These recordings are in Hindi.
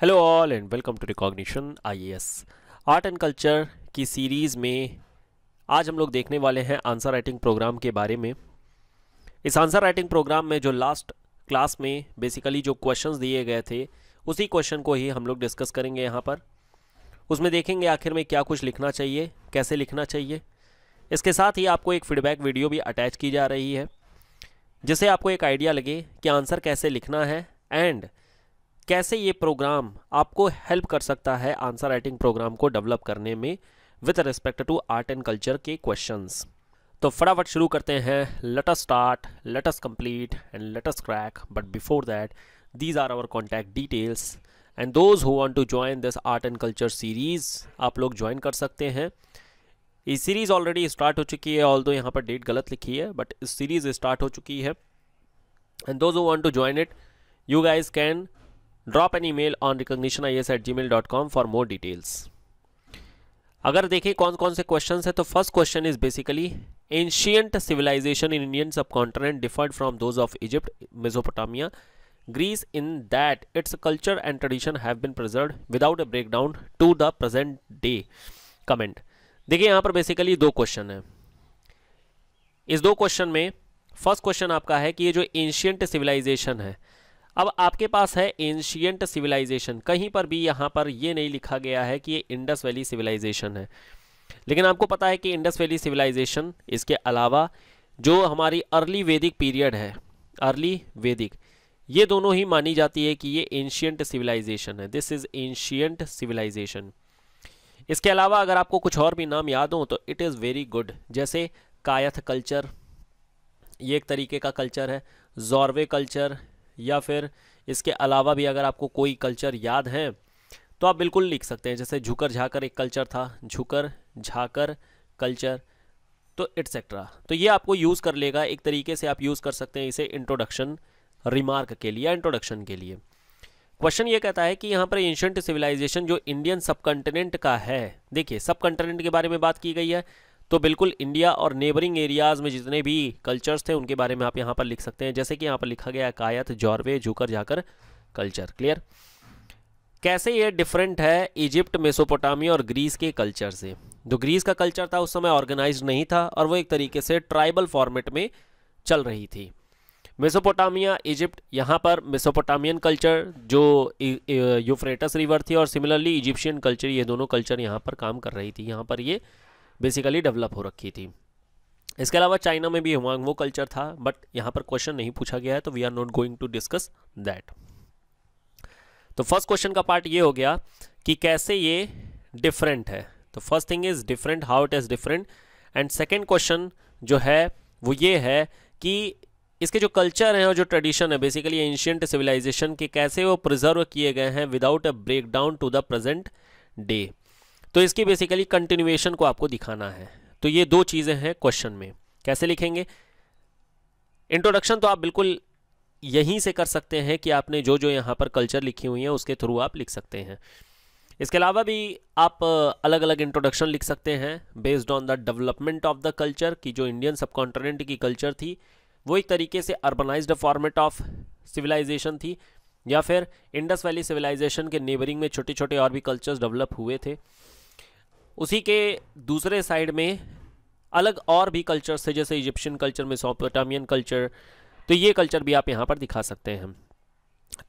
Hello all and welcome to recognition IAS art and culture की सीरीज़ में आज हम लोग देखने वाले हैं आंसर राइटिंग प्रोग्राम के बारे में इस आंसर राइटिंग प्रोग्राम में जो लास्ट क्लास में बेसिकली जो क्वेश्चंस दिए गए थे उसी क्वेश्चन को ही हम लोग डिस्कस करेंगे यहाँ पर उसमें देखेंगे आखिर में क्या कुछ लिखना चाहिए कैसे लिखना चाहिए इसके साथ ही आपको एक फीडबैक वीडियो भी अटैच की जा रही है जिससे आपको एक आइडिया लगे कि आंसर कैसे लिखना है एंड कैसे ये प्रोग्राम आपको हेल्प कर सकता है आंसर राइटिंग प्रोग्राम को डेवलप करने में with respect to art and culture के क्वेश्चंस तो फटाफट शुरू करते हैं let us start let us complete and let us crack but before that these are our contact details and those who want to join this art and culture series आप लोग ज्वाइन कर सकते हैं ये सीरीज़ ऑलरेडी स्टार्ट हो चुकी है ऑल दो यहाँ पर डेट गलत लिखी है बट सीरीज़ स्टार्ट हो चुकी है and those who want to join it you guys can drop an email on recognition I S at gmail dot com for more details अगर देखें कौन कौन से क्वेश्चन है तो first question is basically ancient civilisation in Indian subcontinent differed from those of Egypt Mesopotamia in that its culture and tradition have been preserve without without break down to the present day comment देखिए यहाँ पर बेसिकली दो क्वेश्चन है इस दो क्वेश्चन में फर्स्ट क्वेश्चन आपका है कि ये जो एंशियंट सिविलाइजेशन है अब आपके पास है एंशियंट सिविलाइजेशन कहीं पर भी यहाँ पर ये नहीं लिखा गया है कि ये इंडस वैली सिविलाइजेशन है लेकिन आपको पता है कि इंडस वैली सिविलाइजेशन इसके अलावा जो हमारी अर्ली वैदिक पीरियड है अर्ली वैदिक ये दोनों ही मानी जाती है कि ये एंशियंट सिविलाइजेशन है दिस इज़ एंशियंट सिविलाइजेशन इसके अलावा अगर आपको कुछ और भी नाम याद हो तो इट इज़ वेरी गुड जैसे कायथ कल्चर ये एक तरीके का कल्चर है जॉर्वे कल्चर या फिर इसके अलावा भी अगर आपको कोई कल्चर याद है तो आप बिल्कुल लिख सकते हैं जैसे झुकर झाकर एक कल्चर था झुकर झाकर कल्चर तो एट्सेट्रा तो ये आपको यूज़ कर लेगा एक तरीके से आप यूज़ कर सकते हैं इसे इंट्रोडक्शन रिमार्क के लिए या इंट्रोडक्शन के लिए क्वेश्चन ये कहता है कि यहाँ पर एंशंट सिविलाइजेशन जो इंडियन सब का है देखिए सब के बारे में बात की गई है तो बिल्कुल इंडिया और नेबरिंग एरियाज़ में जितने भी कल्चर्स थे उनके बारे में आप यहाँ पर लिख सकते हैं जैसे कि यहाँ पर लिखा गया कायत जॉर्वे झुकर जाकर कल्चर क्लियर कैसे ये डिफरेंट है इजिप्ट मेसोपोटामिया और ग्रीस के कल्चर से जो तो ग्रीस का कल्चर था उस समय ऑर्गेनाइज नहीं था और वो एक तरीके से ट्राइबल फॉर्मेट में चल रही थी मेसोपोटामिया इजिप्ट यहाँ पर मेसोपोटामियन कल्चर जो यूफ्रेटस e, रिवर e, थी और सिमिलरली इजिप्शियन कल्चर ये दोनों कल्चर यहाँ पर काम कर रही थी यहाँ पर ये यह बेसिकली डेवलप हो रखी थी इसके अलावा चाइना में भी हुआंगवो कल्चर था बट यहाँ पर क्वेश्चन नहीं पूछा गया है तो we are not going to discuss that तो फर्स्ट क्वेश्चन का पार्ट ये हो गया कि कैसे ये डिफरेंट है तो first thing is different how it is different and second question जो है वो ये है कि इसके जो कल्चर हैं और जो ट्रेडिशन है बेसिकली एंशियंट सिविलाइजेशन के कैसे वो प्रिजर्व किए गए हैं without a break down to the present day तो इसकी बेसिकली कंटिन्यूएशन को आपको दिखाना है तो ये दो चीज़ें हैं क्वेश्चन में कैसे लिखेंगे इंट्रोडक्शन तो आप बिल्कुल यहीं से कर सकते हैं कि आपने जो जो यहाँ पर कल्चर लिखी हुई है उसके थ्रू आप लिख सकते हैं इसके अलावा भी आप अलग अलग इंट्रोडक्शन लिख सकते हैं based on the development of the culture की जो इंडियन सब की कल्चर थी वो एक तरीके से अर्बनाइज्ड फॉर्मेट ऑफ सिविलाइजेशन थी या फिर इंडस वैली सिविलाइजेशन के नेबरिंग में छोटे छोटे और भी कल्चर्स डेवलप हुए थे उसी के दूसरे साइड में अलग और भी कल्चर थे जैसे इजिप्शियन कल्चर मेसोपोटामियन कल्चर तो ये कल्चर भी आप यहाँ पर दिखा सकते हैं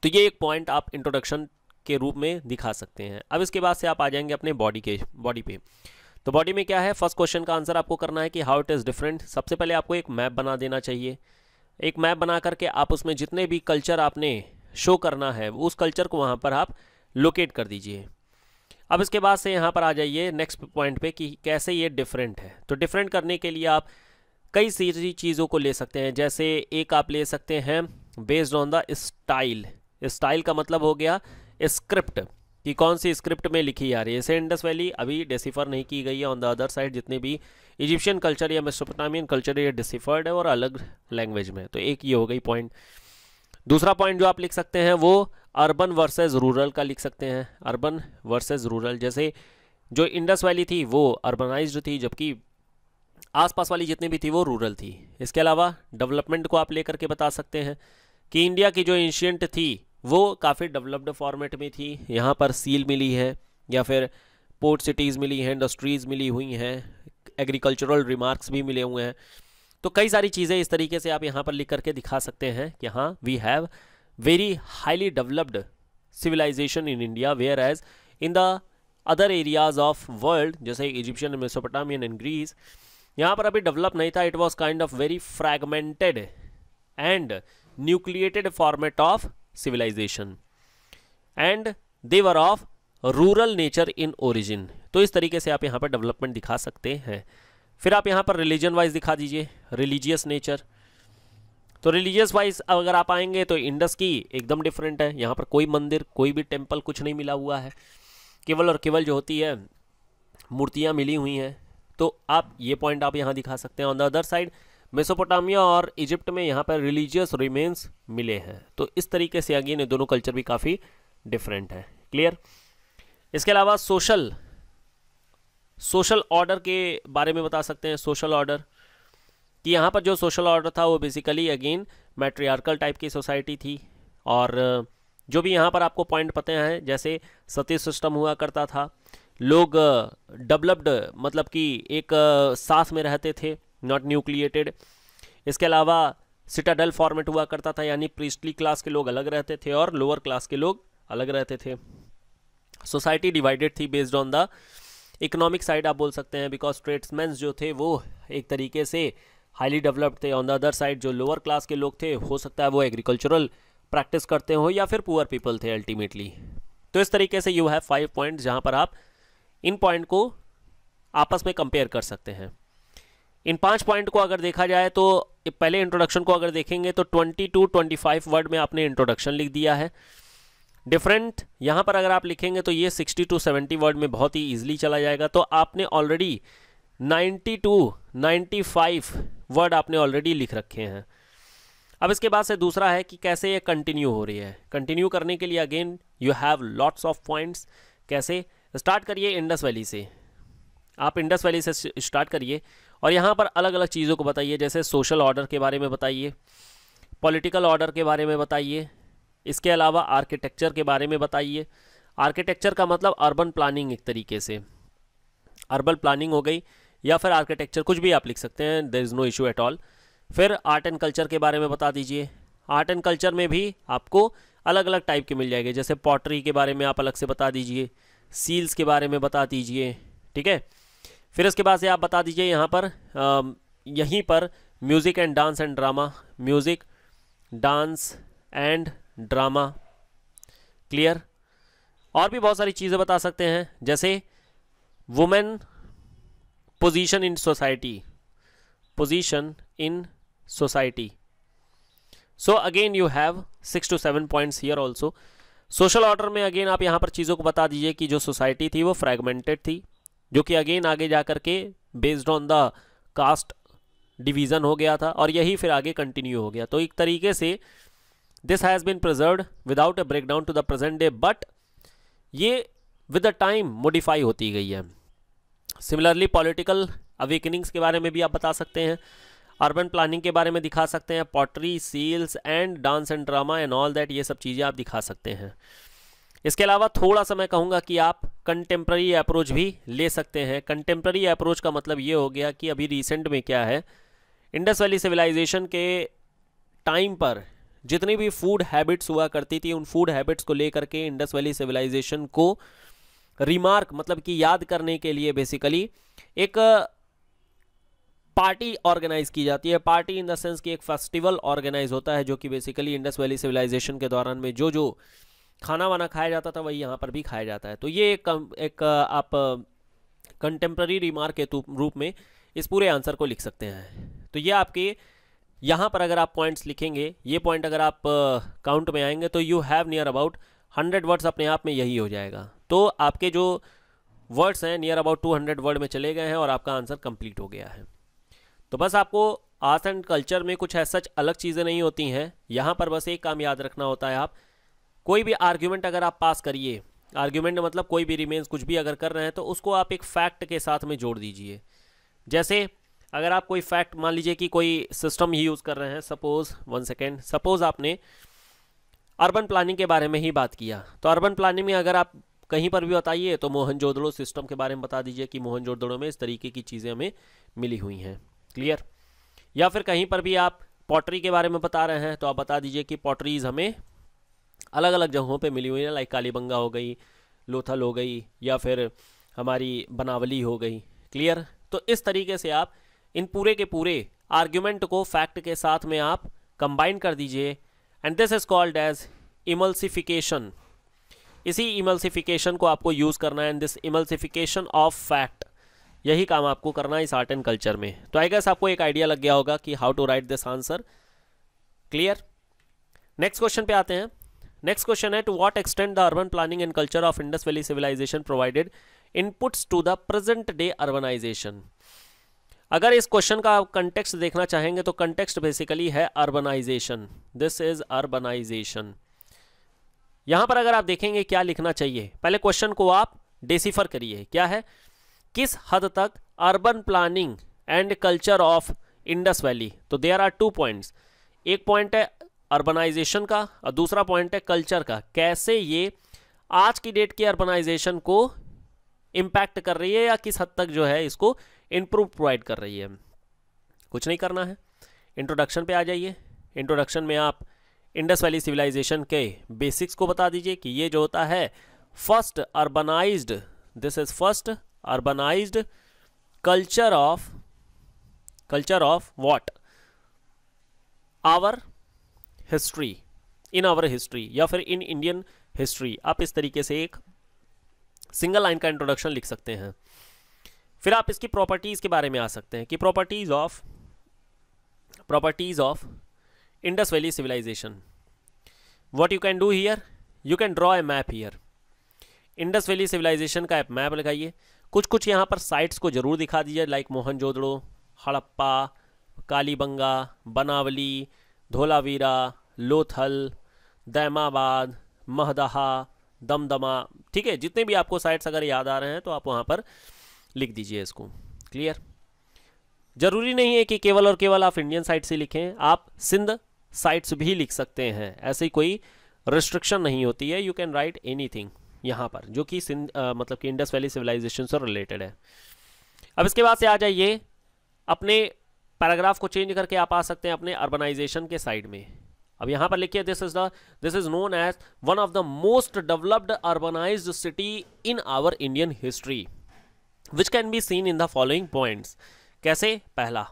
तो ये एक पॉइंट आप इंट्रोडक्शन के रूप में दिखा सकते हैं अब इसके बाद से आप आ जाएंगे अपने बॉडी के बॉडी पे तो बॉडी में क्या है फर्स्ट क्वेश्चन का आंसर आपको करना है कि हाउ इट इज़ डिफरेंट सबसे पहले आपको एक मैप बना देना चाहिए एक मैप बना करके आप उसमें जितने भी कल्चर आपने शो करना है उस कल्चर को वहाँ पर आप लोकेट कर दीजिए अब इसके बाद से यहाँ पर आ जाइए नेक्स्ट पॉइंट पे कि कैसे ये डिफरेंट है तो डिफरेंट करने के लिए आप कई सी चीज़ों को ले सकते हैं जैसे एक आप ले सकते हैं based on the style style का मतलब हो गया स्क्रिप्ट कि कौन सी स्क्रिप्ट में लिखी जा रही है जैसे इंडस वैली अभी डिसिफर नहीं की गई है ऑन द अदर साइड जितने भी इजिप्शियन कल्चर या मेसोपोटामियन कल्चर ये डिसिफर्ड है और अलग लैंग्वेज में तो एक ये हो गई पॉइंट दूसरा पॉइंट जो आप लिख सकते हैं वो अर्बन वर्सेस रूरल का लिख सकते हैं अर्बन वर्सेस रूरल जैसे जो इंडस वैली थी वो अर्बनाइज थी जबकि आसपास वाली जितनी भी थी वो रूरल थी इसके अलावा डेवलपमेंट को आप लेकर के बता सकते हैं कि इंडिया की जो एंशियंट थी वो काफ़ी डेवलप्ड फॉर्मेट में थी यहाँ पर सील मिली है या फिर पोर्ट सिटीज़ मिली हैं इंडस्ट्रीज़ मिली हुई हैं एग्रीकल्चरल रिमार्क्स भी मिले हुए हैं तो कई सारी चीज़ें इस तरीके से आप यहाँ पर लिख करके दिखा सकते हैं कि हाँ we have very highly developed civilization in India whereas in the other areas of world जैसे Egyptian Mesopotamian and Greece यहाँ पर अभी डेवलप नहीं था it was kind of very fragmented and nucleated format of civilisation and they were of rural nature in origin तो इस तरीके से आप यहाँ पर डेवलपमेंट दिखा सकते हैं फिर आप यहाँ पर रिलीजन वाइज दिखा दीजिए रिलीजियस नेचर तो रिलीजियस वाइज अगर आप आएंगे तो इंडस की एकदम डिफरेंट है यहाँ पर कोई मंदिर कोई भी टेम्पल कुछ नहीं मिला हुआ है केवल और केवल जो होती है मूर्तियाँ मिली हुई हैं तो आप ये पॉइंट आप यहाँ दिखा सकते हैं on the other side Mesopotamia और इजिप्ट में यहाँ पर रिलीजियस रिमेन्स मिले हैं तो इस तरीके से अगेन ये दोनों कल्चर भी काफ़ी डिफरेंट है क्लियर इसके अलावा सोशल सोशल ऑर्डर के बारे में बता सकते हैं सोशल ऑर्डर कि यहाँ पर जो सोशल ऑर्डर था वो बेसिकली अगेन मैट्रियार्कल टाइप की सोसाइटी थी और जो भी यहाँ पर आपको पॉइंट पते हैं जैसे सती सिस्टम हुआ करता था लोग डेवलप्ड मतलब कि एक साथ में रहते थे नॉट न्यूक्लिएटेड इसके अलावा सिटाडल फॉर्मेट हुआ करता था यानी प्रीस्टली क्लास के लोग अलग रहते थे और लोअर क्लास के लोग अलग रहते थे सोसाइटी डिवाइडेड थी based on the economic side आप बोल सकते हैं बिकॉज ट्रेड्समैन जो थे वो एक तरीके से हाईली डेवलप्ड थे ऑन द अदर साइड जो लोअर क्लास के लोग थे हो सकता है वो एग्रीकल्चरल प्रैक्टिस करते हो या फिर पुअर पीपल थे अल्टीमेटली तो इस तरीके से यू हैव फाइव पॉइंट जहाँ पर आप इन पॉइंट को आपस में कंपेयर कर सकते हैं इन पांच पॉइंट को अगर देखा जाए तो पहले इंट्रोडक्शन को अगर देखेंगे तो 22 25 वर्ड में आपने इंट्रोडक्शन लिख दिया है डिफरेंट यहाँ पर अगर आप लिखेंगे तो ये 60 टू 70 वर्ड में बहुत ही ईजिली चला जाएगा तो आपने already ninety to ninety word आपने ऑलरेडी लिख रखे हैं अब इसके बाद से दूसरा है कि कैसे ये कंटिन्यू हो रही है कंटिन्यू करने के लिए again you have lots of points कैसे स्टार्ट करिए इंडस वैली से आप इंडस वैली से स्टार्ट करिए और यहाँ पर अलग अलग चीज़ों को बताइए जैसे सोशल ऑर्डर के बारे में बताइए पॉलिटिकल ऑर्डर के बारे में बताइए इसके अलावा आर्किटेक्चर के बारे में बताइए आर्किटेक्चर का मतलब अर्बन प्लानिंग एक तरीके से अर्बन प्लानिंग हो गई या फिर आर्किटेक्चर कुछ भी आप लिख सकते हैं there is no issue at all फिर आर्ट एंड कल्चर के बारे में बता दीजिए आर्ट एंड कल्चर में भी आपको अलग अलग टाइप के मिल जाएंगे जैसे पॉटरी के बारे में आप अलग से बता दीजिए सील्स के बारे में बता दीजिए ठीक है फिर इसके बाद से आप बता दीजिए यहाँ पर आ, यहीं पर music and dance and drama music dance and drama clear और भी बहुत सारी चीज़ें बता सकते हैं जैसे women position in society position in society so again you have six to seven points here also social order में अगेन आप यहाँ पर चीज़ों को बता दीजिए कि जो सोसाइटी थी वो फ्रेगमेंटेड थी जो कि अगेन आगे जा करके के based on the caste division हो गया था और यही फिर आगे कंटिन्यू हो गया तो एक तरीके से this has been preserve without a break down to the present day but ये विद द टाइम मोडिफाई होती गई है सिमिलरली पॉलिटिकल अवेकनिंग्स के बारे में भी आप बता सकते हैं अर्बन प्लानिंग के बारे में दिखा सकते हैं pottery seals and dance and drama and all that ये सब चीज़ें आप दिखा सकते हैं इसके अलावा थोड़ा सा मैं कहूँगा कि आप कंटेम्प्रेरी अप्रोच भी ले सकते हैं कंटेम्प्रेरी अप्रोच का मतलब ये हो गया कि अभी रिसेंट में क्या है इंडस वैली सिविलाइजेशन के टाइम पर जितनी भी फूड हैबिट्स हुआ करती थी उन फूड हैबिट्स को लेकर के इंडस वैली सिविलाइजेशन को रिमार्क मतलब कि याद करने के लिए बेसिकली एक पार्टी uh, ऑर्गेनाइज की जाती है पार्टी इन द सेंस कि एक फेस्टिवल ऑर्गेनाइज होता है जो कि बेसिकली इंडस वैली सिविलाइजेशन के दौरान में जो जो खाना वाना खाया जाता था वही यहाँ पर भी खाया जाता है तो ये एक um, एक uh, आप कंटेम्प्रेरी uh, रिमार्क के रूप में इस पूरे आंसर को लिख सकते हैं तो ये आपके यहाँ पर अगर आप पॉइंट्स लिखेंगे ये पॉइंट अगर आप काउंट में आएंगे तो you have near about hundred words अपने आप में यही हो जाएगा तो आपके जो वर्ड्स हैं near about two hundred word में चले गए हैं और आपका आंसर कंप्लीट हो गया है तो बस आपको आर्ट एंड कल्चर में कुछ ऐसा अलग चीज़ें नहीं होती हैं यहाँ पर बस एक काम याद रखना होता है आप कोई भी आर्ग्यूमेंट अगर आप पास करिए आर्ग्यूमेंट मतलब कोई भी रिमेन्स कुछ भी अगर कर रहे हैं तो उसको आप एक फैक्ट के साथ में जोड़ दीजिए जैसे अगर आप कोई फैक्ट मान लीजिए कि कोई सिस्टम ही यूज़ कर रहे हैं सपोज़ वन सेकेंड सपोज़ आपने अर्बन प्लानिंग के बारे में ही बात किया तो अर्बन प्लानिंग में अगर आप कहीं पर भी बताइए तो मोहनजोदड़ो सिस्टम के बारे में बता दीजिए कि मोहनजोदड़ो में इस तरीके की चीज़ें हमें मिली हुई हैं क्लियर या फिर कहीं पर भी आप पॉटरी के बारे में बता रहे हैं तो आप बता दीजिए कि पॉटरीज हमें अलग अलग जगहों पे मिली हुई है लाइक कालीबंगा हो गई लोथल हो गई या फिर हमारी बनावली हो गई क्लियर तो इस तरीके से आप इन पूरे के पूरे आर्ग्यूमेंट को फैक्ट के साथ में आप कंबाइन कर दीजिए and this is called as emulsification इसी इमल्सिफिकेशन को आपको यूज़ करना है and this emulsification of fact यही काम आपको करना है इस आर्ट एंड कल्चर में तो आई गेस आपको एक आइडिया लग गया होगा कि how to write this answer clear next question पे आते हैं नेक्स्ट क्वेश्चन है to what extend the urban planning and culture of Indus valley civilisation provided inputs to the present day urbanisation अगर इस क्वेश्चन का आप कंटेक्स्ट देखना चाहेंगे तो कंटेक्स्ट बेसिकली है अर्बनाइजेशन दिस इज अर्बनाइजेशन यहां पर अगर आप देखेंगे क्या लिखना चाहिए पहले क्वेश्चन को आप डेसीफर करिए क्या है किस हद तक urban planning and culture of Indus valley तो देयर आर टू पॉइंट्स एक पॉइंट है अर्बनाइजेशन का और दूसरा पॉइंट है कल्चर का कैसे ये आज की डेट की अर्बनाइजेशन को इम्पैक्ट कर रही है या किस हद तक जो है इसको इम्प्रूव प्रोवाइड कर रही है कुछ नहीं करना है इंट्रोडक्शन पे आ जाइए इंट्रोडक्शन में आप इंडस वैली सिविलाइजेशन के बेसिक्स को बता दीजिए कि ये जो होता है first urbanised this is first urbanised culture of culture of what our history in our history या फिर इन इंडियन हिस्ट्री आप इस तरीके से एक सिंगल लाइन का इंट्रोडक्शन लिख सकते हैं फिर आप इसकी प्रॉपर्टीज़ के बारे में आ सकते हैं कि properties of properties of Indus valley civilisation what you can do here you can draw a map here Indus valley civilisation का एक मैप लगाइए कुछ कुछ यहाँ पर साइट्स को ज़रूर दिखा दीजिए लाइक मोहनजोदड़ो हड़प्पा कालीबंगा बनावली धोलावीरा लोथल दैमाबाद महदहा दमदमा ठीक है जितने भी आपको साइट्स अगर याद आ रहे हैं तो आप वहाँ पर लिख दीजिए इसको क्लियर जरूरी नहीं है कि केवल और केवल आप इंडियन साइट से लिखें आप सिंध साइट्स भी लिख सकते हैं ऐसी कोई रिस्ट्रिक्शन नहीं होती है यू कैन राइट एनीथिंग यहाँ पर जो कि सिंध मतलब कि इंडस वैली सिविलाइजेशन से रिलेटेड है अब इसके बाद से आ जाइए अपने पैराग्राफ को चेंज करके आप आ सकते हैं अपने अर्बनाइजेशन के साइड में अब यहाँ पर लिखिए this is the this is known as one of the most developed urbanized city in our Indian history which can be seen in the following points कैसे पहला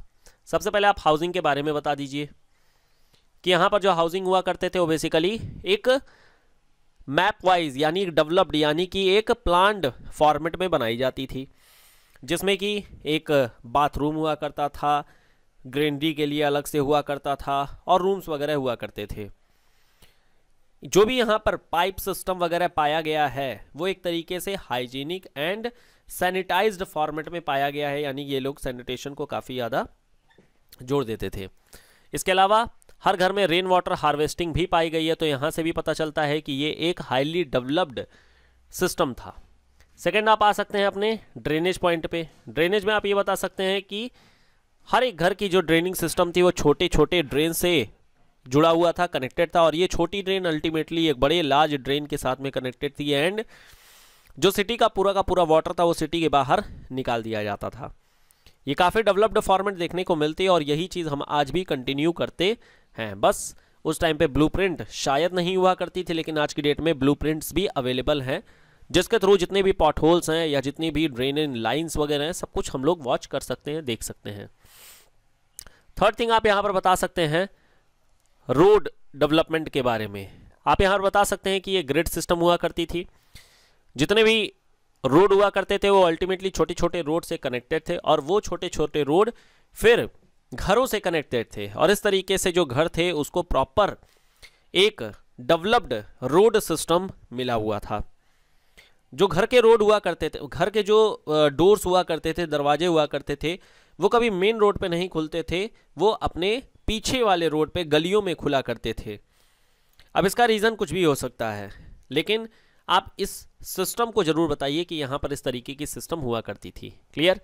सबसे पहले आप हाउसिंग के बारे में बता दीजिए कि यहाँ पर जो हाउसिंग हुआ करते थे वो बेसिकली एक मैप वाइज यानी डेवलप्ड यानी कि एक प्लान्ड फॉर्मेट में बनाई जाती थी जिसमें कि एक बाथरूम हुआ करता था ग्रेनरी के लिए अलग से हुआ करता था और रूम्स वगैरह हुआ करते थे जो भी यहाँ पर पाइप सिस्टम वगैरह पाया गया है वो एक तरीके से हाइजीनिक एंड सैनिटाइज्ड फॉर्मेट में पाया गया है यानी ये लोग सैनिटेशन को काफ़ी ज़्यादा जोड़ देते थे इसके अलावा हर घर में रेन वाटर हार्वेस्टिंग भी पाई गई है तो यहाँ से भी पता चलता है कि ये एक हाईली डेवलप्ड सिस्टम था सेकेंड आप आ सकते हैं अपने ड्रेनेज पॉइंट पे ड्रेनेज में आप ये बता सकते हैं कि हर एक घर की जो ड्रेनिंग सिस्टम थी वो छोटे छोटे ड्रेन से जुड़ा हुआ था कनेक्टेड था और ये छोटी ड्रेन अल्टीमेटली एक बड़े लार्ज ड्रेन के साथ में कनेक्टेड थी एंड जो सिटी का पूरा का पूरा वाटर था वो सिटी के बाहर निकाल दिया जाता था ये काफ़ी डेवलप्ड फॉर्मेट देखने को मिलती है और यही चीज़ हम आज भी कंटिन्यू करते हैं बस उस टाइम पे ब्लूप्रिंट शायद नहीं हुआ करती थी लेकिन आज की डेट में ब्लूप्रिंट्स भी अवेलेबल हैं जिसके थ्रू जितने भी पॉट होल्स हैं या जितनी भी ड्रेन लाइन्स वगैरह हैं सब कुछ हम लोग वॉच कर सकते हैं देख सकते हैं थर्ड थिंग आप यहाँ पर बता सकते हैं रोड डेवलपमेंट के बारे में आप यहाँ पर बता सकते हैं कि ये ग्रिड सिस्टम हुआ करती थी जितने भी रोड हुआ करते थे वो अल्टीमेटली छोटे छोटे रोड से कनेक्टेड थे और वो छोटे छोटे रोड फिर घरों से कनेक्टेड थे और इस तरीके से जो घर थे उसको प्रॉपर एक डेवलप्ड रोड सिस्टम मिला हुआ था जो घर के रोड हुआ करते थे घर के जो डोर्स हुआ करते थे दरवाजे हुआ करते थे वो कभी मेन रोड पे नहीं खुलते थे वो अपने पीछे वाले रोड पे गलियों में खुला करते थे अब इसका रीज़न कुछ भी हो सकता है लेकिन आप इस सिस्टम को जरूर बताइए कि यहां पर इस तरीके की सिस्टम हुआ करती थी क्लियर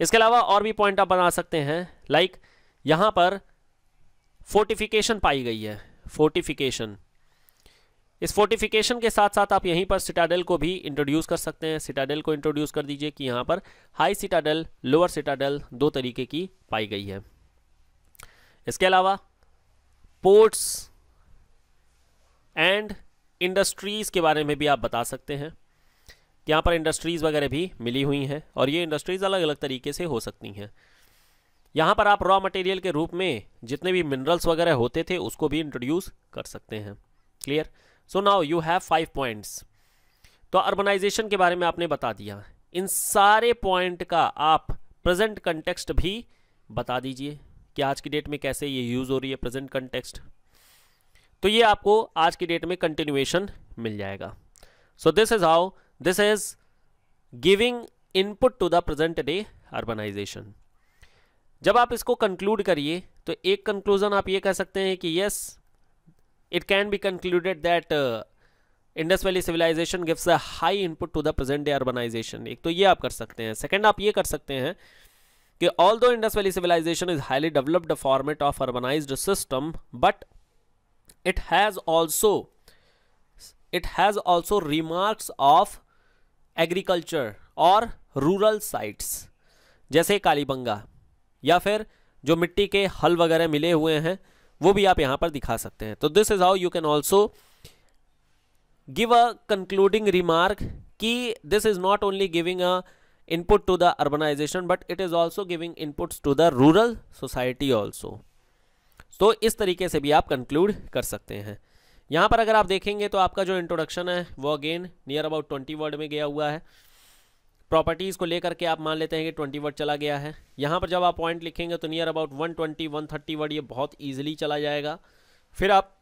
इसके अलावा और भी पॉइंट आप बना सकते हैं लाइक like, यहां पर फोर्टिफिकेशन पाई गई है फोर्टिफिकेशन इस फोर्टिफिकेशन के साथ साथ आप यहीं पर सिटाडल को भी इंट्रोड्यूस कर सकते हैं सिटाडल को इंट्रोड्यूस कर दीजिए कि यहां पर हाई सिटाडल लोअर सिटाडल दो तरीके की पाई गई है इसके अलावा पोर्ट्स एंड इंडस्ट्रीज़ के बारे में भी आप बता सकते हैं यहाँ पर इंडस्ट्रीज़ वगैरह भी मिली हुई हैं और ये इंडस्ट्रीज़ अलग अलग तरीके से हो सकती हैं यहाँ पर आप रॉ मटेरियल के रूप में जितने भी मिनरल्स वगैरह होते थे उसको भी इंट्रोड्यूस कर सकते हैं clear so now you have five points तो अर्बनाइजेशन के बारे में आपने बता दिया इन सारे पॉइंट का आप प्रेजेंट कंटेक्स्ट भी बता दीजिए कि आज की डेट में कैसे ये यूज़ हो रही है प्रेजेंट कंटेक्सट तो ये आपको आज की डेट में कंटिन्यूएशन मिल जाएगा so this is how this is giving input to the present day urbanization जब आप इसको कंक्लूड करिए तो एक कंक्लूजन आप ये कह सकते हैं कि yes it can be concluded that Indus valley civilization gives a high input to the present day urbanization एक तो ये आप कर सकते हैं सेकंड आप ये कर सकते हैं कि although Indus valley civilization is highly developed format of urbanized system but it has also it has also remarks of agriculture or rural sites जैसे कालीबंगा या फिर जो मिट्टी के हल वगैरह मिले हुए हैं वो भी आप यहाँ पर दिखा सकते हैं तो this is how you can also give a concluding remark कि this is not only giving a input to the urbanization but it is also giving inputs to the rural society also तो इस तरीके से भी आप कंक्लूड कर सकते हैं यहाँ पर अगर आप देखेंगे तो आपका जो इंट्रोडक्शन है वो again near about twenty word में गया हुआ है प्रॉपर्टीज़ को लेकर के आप मान लेते हैं कि ट्वेंटी वर्ड चला गया है यहाँ पर जब आप पॉइंट लिखेंगे तो near about one twenty one thirty word ये बहुत ईजिली चला जाएगा फिर आप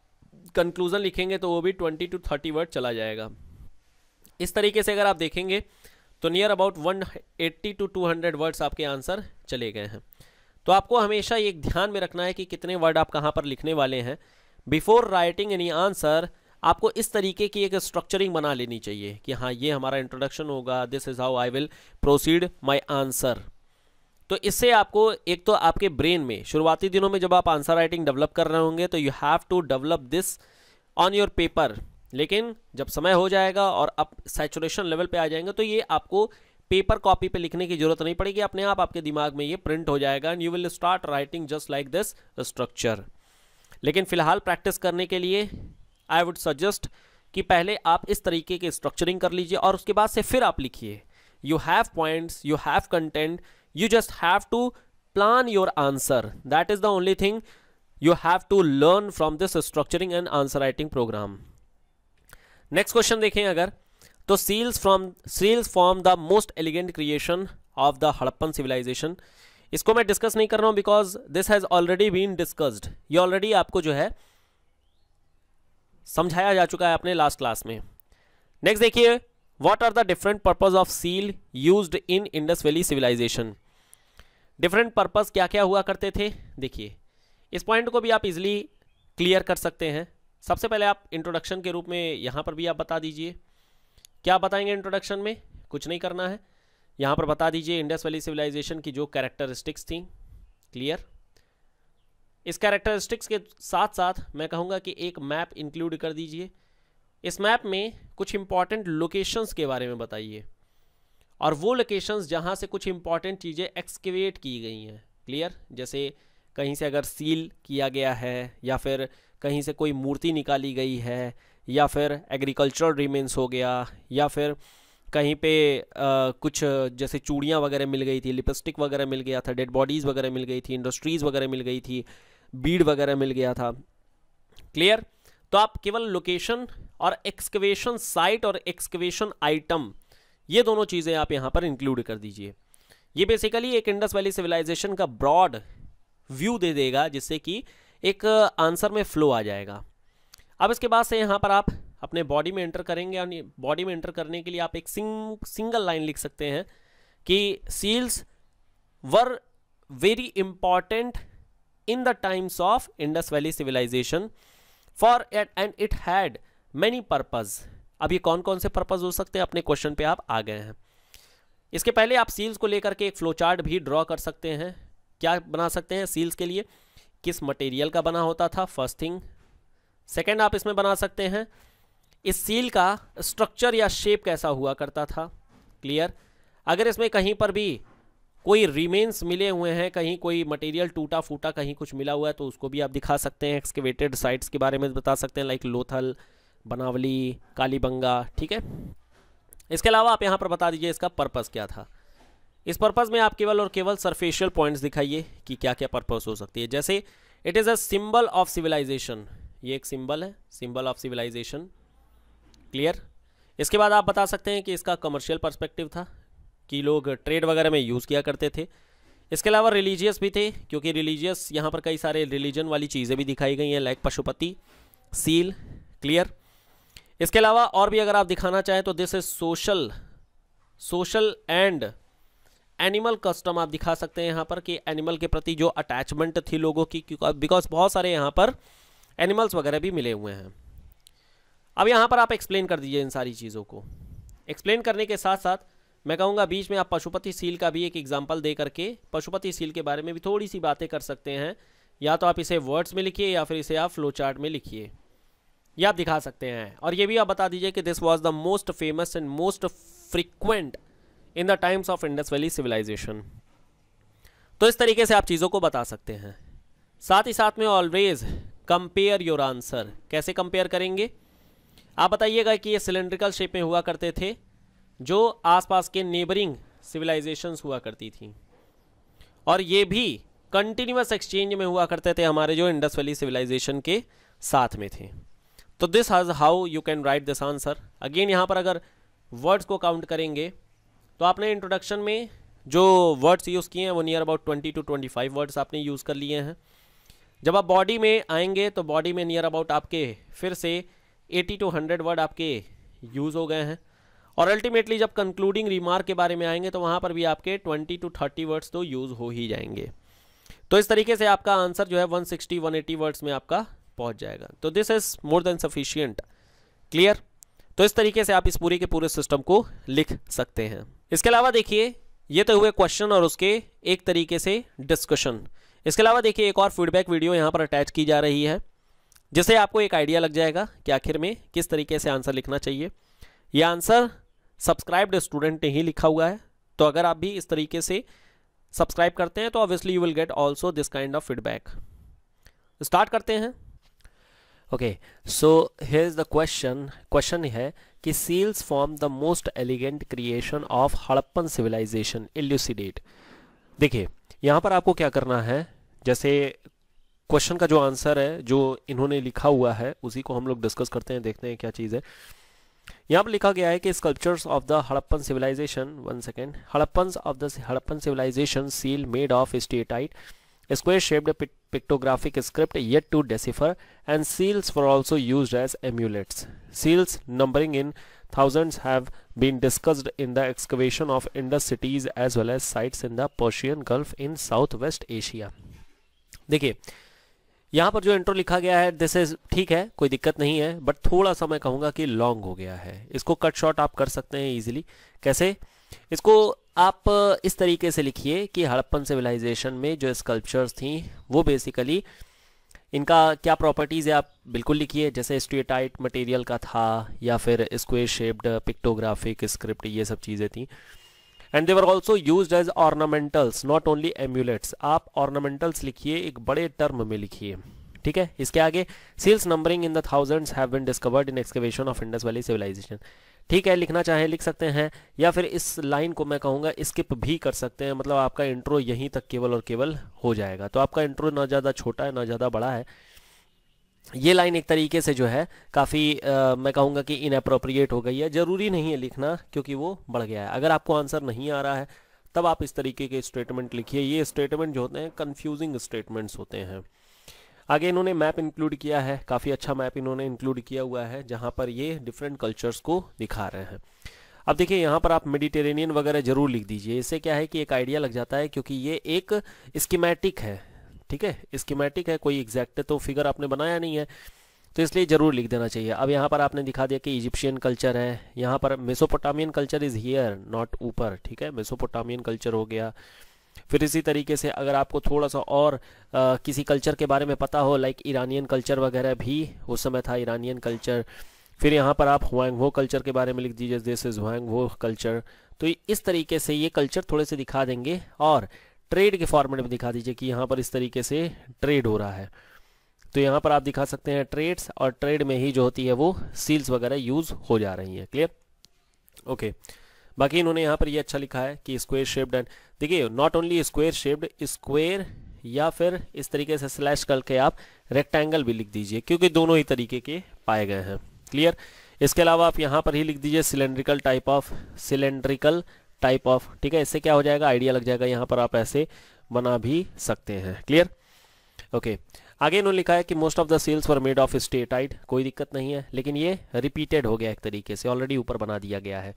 कंक्लूज़न लिखेंगे तो वो भी ट्वेंटी टू थर्टी वर्ड चला जाएगा इस तरीके से अगर आप देखेंगे तो near about one eighty two two hundred words आपके आंसर चले गए हैं तो आपको हमेशा ये ध्यान में रखना है कि कितने वर्ड आप कहाँ पर लिखने वाले हैं बिफोर राइटिंग एनी आंसर आपको इस तरीके की एक स्ट्रक्चरिंग बना लेनी चाहिए कि हाँ ये हमारा इंट्रोडक्शन होगा this is how I will proceed my answer तो इससे आपको एक तो आपके ब्रेन में शुरुआती दिनों में जब आप आंसर राइटिंग डेवलप कर रहे होंगे तो you have to develop this on your paper लेकिन जब समय हो जाएगा और आप सैचुरेशन लेवल पे आ जाएंगे तो ये आपको पेपर कॉपी पे लिखने की जरूरत नहीं पड़ेगी अपने आप आपके दिमाग में ये प्रिंट हो जाएगा and you will start writing just like this structure लेकिन फिलहाल प्रैक्टिस करने के लिए आई वुड सजेस्ट कि पहले आप इस तरीके की स्ट्रक्चरिंग कर लीजिए और उसके बाद से फिर आप लिखिए you have points you have content you just have to plan your answer that is the only thing you have to learn from this structuring and answer writing program next question देखें अगर तो seals from seals form the most elegant creation of the Harappan civilization इसको मैं डिस्कस नहीं कर रहा हूँ because this has already been discussed ये ऑलरेडी आपको जो है समझाया जा चुका है अपने लास्ट क्लास में नेक्स्ट देखिए what are the different purpose of seal use in Indus valley civilization different purpose क्या क्या हुआ करते थे देखिए इस पॉइंट को भी आप इजिली क्लियर कर सकते हैं सबसे पहले आप इंट्रोडक्शन के रूप में यहाँ पर भी आप बता दीजिए क्या बताएंगे इंट्रोडक्शन में कुछ नहीं करना है यहाँ पर बता दीजिए इंडस वैली सिविलाइजेशन की जो कैरेक्टरिस्टिक्स थी क्लियर इस कैरेक्टरिस्टिक्स के साथ साथ मैं कहूँगा कि एक मैप इंक्लूड कर दीजिए इस मैप में कुछ इंपॉर्टेंट लोकेशंस के बारे में बताइए और वो लोकेशंस जहाँ से कुछ इंपॉर्टेंट चीज़ें एक्सकेवेट की गई हैं क्लियर जैसे कहीं से अगर सील किया गया है या फिर कहीं से कोई मूर्ति निकाली गई है या फिर एग्रीकल्चरल रिमेन्स हो गया या फिर कहीं पे आ, कुछ जैसे चूड़ियाँ वगैरह मिल गई थी लिपस्टिक वगैरह मिल गया था डेड बॉडीज़ वगैरह मिल गई थी इंडस्ट्रीज़ वगैरह मिल गई थी बीड वगैरह मिल गया था क्लियर तो आप केवल लोकेशन और एक्सकवेशन साइट और एक्सकवेशन आइटम ये दोनों चीज़ें आप यहाँ पर इंक्लूड कर दीजिए ये बेसिकली एक इंडस वैली सिविलाइजेशन का ब्रॉड व्यू दे देगा जिससे कि एक आंसर में फ्लो आ जाएगा अब इसके बाद से यहाँ पर आप अपने बॉडी में एंटर करेंगे और बॉडी में एंटर करने के लिए आप एक सिंग सिंगल लाइन लिख सकते हैं कि seals were very important in the times of Indus valley civilization for at and it had many purpose अब ये कौन कौन से पर्पज़ हो सकते हैं अपने क्वेश्चन पे आप आ गए हैं इसके पहले आप सील्स को लेकर के एक फ्लोचार्ट भी ड्रॉ कर सकते हैं क्या बना सकते हैं सील्स के लिए किस मटेरियल का बना होता था फर्स्ट थिंग सेकेंड आप इसमें बना सकते हैं इस सील का स्ट्रक्चर या शेप कैसा हुआ करता था क्लियर अगर इसमें कहीं पर भी कोई रिमेन्स मिले हुए हैं कहीं कोई मटेरियल टूटा फूटा कहीं कुछ मिला हुआ है तो उसको भी आप दिखा सकते हैं एक्सकेवेटेड साइट्स के बारे में बता सकते हैं लाइक लोथल बनावली कालीबंगा ठीक है इसके अलावा आप यहाँ पर बता दीजिए इसका पर्पज़ क्या था इस पर्पज़ में आप केवल और केवल सरफेशियल पॉइंट्स दिखाइए कि क्या क्या पर्पज़ हो सकती है जैसे it is a symbol of civilization ये एक सिंबल है सिंबल ऑफ सिविलाइजेशन क्लियर इसके बाद आप बता सकते हैं कि इसका कमर्शियल पर्सपेक्टिव था कि लोग ट्रेड वगैरह में यूज़ किया करते थे इसके अलावा रिलीजियस भी थे क्योंकि रिलीजियस यहाँ पर कई सारे रिलीजन वाली चीज़ें भी दिखाई गई हैं लाइक पशुपति सील क्लियर इसके अलावा और भी अगर आप दिखाना चाहें तो this is social social and animal custom आप दिखा सकते हैं यहाँ पर कि एनिमल के प्रति जो अटैचमेंट थी लोगों की बिकॉज बहुत सारे यहाँ पर एनिमल्स वगैरह भी मिले हुए हैं अब यहाँ पर आप एक्सप्लेन कर दीजिए इन सारी चीज़ों को एक्सप्लेन करने के साथ साथ मैं कहूँगा बीच में आप पशुपति सील का भी एक एग्जाम्पल दे करके पशुपति सील के बारे में भी थोड़ी सी बातें कर सकते हैं या तो आप इसे वर्ड्स में लिखिए या फिर इसे आप फ्लो चार्ट में लिखिए या आप दिखा सकते हैं और ये भी आप बता दीजिए कि this was the most famous and most frequent in the times of Indus valley civilization तो इस तरीके से आप चीज़ों को बता सकते हैं साथ ही साथ में ऑलवेज कंपेयर योर आंसर कैसे कंपेयर करेंगे आप बताइएगा कि ये सिलेंड्रिकल शेप में हुआ करते थे जो आसपास के नेबरिंग सिविलाइजेशंस हुआ करती थी और ये भी कंटिन्यूस एक्सचेंज में हुआ करते थे हमारे जो इंडस वैली सिविलाइजेशन के साथ में थे तो this has how you can write this answer again यहाँ पर अगर वर्ड्स को काउंट करेंगे तो आपने इंट्रोडक्शन में जो वर्ड्स यूज़ किए हैं वो near about twenty two twenty five words आपने यूज़ कर लिए हैं जब आप बॉडी में आएंगे तो बॉडी में नियर अबाउट आपके फिर से 80 टू 100 वर्ड आपके यूज़ हो गए हैं और अल्टीमेटली जब कंक्लूडिंग रिमार्क के बारे में आएंगे तो वहां पर भी आपके 20 टू 30 वर्ड्स तो यूज़ हो ही जाएंगे तो इस तरीके से आपका आंसर जो है 160 180 वर्ड्स में आपका पहुंच जाएगा तो this is more than sufficient clear तो इस तरीके से आप इस पूरे के पूरे सिस्टम को लिख सकते हैं इसके अलावा देखिए ये तो हुए क्वेश्चन और उसके एक तरीके से डिस्कशन इसके अलावा देखिए एक और फीडबैक वीडियो यहाँ पर अटैच की जा रही है जिससे आपको एक आइडिया लग जाएगा कि आखिर में किस तरीके से आंसर लिखना चाहिए यह आंसर सब्सक्राइब्ड स्टूडेंट ने ही लिखा हुआ है तो अगर आप भी इस तरीके से सब्सक्राइब करते हैं तो obviously you will get also this kind of feedback start करते हैं okay so here is the question question है कि seals form the most elegant creation of Harappan civilization elucidate देखिए यहां पर आपको क्या करना है जैसे क्वेश्चन का जो आंसर है जो इन्होंने लिखा हुआ है उसी को हम लोग डिस्कस करते हैं देखते हैं क्या चीज है यहां पर लिखा गया है कि sculptures of the Harappan civilization one second Harappan of the Harappan civilization seal made of steatite square shaped pictographic script yet to decipher and seals for also use as amulets seals numbering in thousands have been discussed in the excavation of Indus cities as well as sites in the Persian Gulf in south west Asia देखिए यहाँ पर जो इंट्रो लिखा गया है दिस इज ठीक है कोई दिक्कत नहीं है बट थोड़ा सा मैं कहूँगा कि लॉन्ग हो गया है इसको कट शॉर्ट आप कर सकते हैं इजीली कैसे इसको आप इस तरीके से लिखिए कि हड़प्पन सिविलाइजेशन में जो स्कल्पचर्स थी वो बेसिकली इनका क्या प्रॉपर्टीज़ है आप बिल्कुल लिखिए जैसे स्ट्रीटाइट मटेरियल का था या फिर स्क्वेयर शेप्ड पिक्टोग्राफिक स्क्रिप्ट ये सब चीज़ें थी and they were also use as ornamentals not only amulets आप ऑर्नामेंटल्स लिखिए एक बड़े टर्म में लिखिए ठीक है इसके आगे seals numbering in the thousands have been discovered in excavation of Indus valley civilization ठीक है लिखना चाहे लिख सकते हैं या फिर इस लाइन को मैं कहूंगा स्किप भी कर सकते हैं मतलब आपका इंट्रो यहीं तक केवल और केवल हो जाएगा तो आपका इंट्रो ना ज़्यादा छोटा है ना ज़्यादा बड़ा है ये लाइन एक तरीके से जो है काफ़ी मैं कहूँगा कि अप्रोप्रिएट हो गई है ज़रूरी नहीं है लिखना क्योंकि वो बढ़ गया है अगर आपको आंसर नहीं आ रहा है तब आप इस तरीके के स्टेटमेंट लिखिए ये स्टेटमेंट जो होते हैं कन्फ्यूजिंग स्टेटमेंट्स होते हैं आगे इन्होंने मैप इंक्लूड किया है काफ़ी अच्छा मैप इन्होंने इंक्लूड किया हुआ है जहाँ पर ये डिफरेंट कल्चर्स को दिखा रहे हैं अब देखिए यहाँ पर आप मेडिटेरेनियन वगैरह जरूर लिख दीजिए इससे क्या है कि एक आइडिया लग जाता है क्योंकि ये एक स्कीमेटिक है ठीक है स्कीमेटिक है कोई एग्जैक्ट तो फिगर आपने बनाया नहीं है तो इसलिए ज़रूर लिख देना चाहिए अब यहाँ पर आपने दिखा दिया कि इजिप्शियन कल्चर है यहाँ पर Mesopotamian culture is here not ऊपर ठीक है मेसोपोटामियन कल्चर हो गया फिर इसी तरीके से अगर आपको थोड़ा सा और आ, किसी कल्चर के बारे में पता हो लाइक ईरानियन कल्चर वगैरह भी उस समय था ईरानियन कल्चर फिर यहाँ पर आप हुआंग वो कल्चर के बारे में लिख दीजिए this is Huang Ho culture तो इस तरीके से ये कल्चर थोड़े से दिखा देंगे और ट्रेड के फॉर्मेट में दिखा दीजिए कि यहाँ पर इस तरीके से ट्रेड हो रहा है तो यहाँ पर आप दिखा सकते हैं ट्रेड्स और ट्रेड में ही जो होती है वो सील्स वगैरह यूज़ हो जा रही है क्लियर ओके बाकी इन्होंने यहाँ पर ये यह अच्छा लिखा है कि स्क्वेयर शेप्ड एंड देखिए not only square shaped square या फिर इस तरीके से स्लैश करके आप रेक्टेंगल भी लिख दीजिए क्योंकि दोनों ही तरीके के पाए गए हैं क्लियर इसके अलावा आप यहाँ पर ही लिख दीजिए cylindrical type of cylindrical type of ठीक है इससे क्या हो जाएगा आइडिया लग जाएगा यहाँ पर आप ऐसे बना भी सकते हैं क्लियर ओके आगे इन्होंने लिखा है कि most of the seals were made of steatite कोई दिक्कत नहीं है लेकिन ये रिपीटेड हो गया एक तरीके से ऑलरेडी ऊपर बना दिया गया है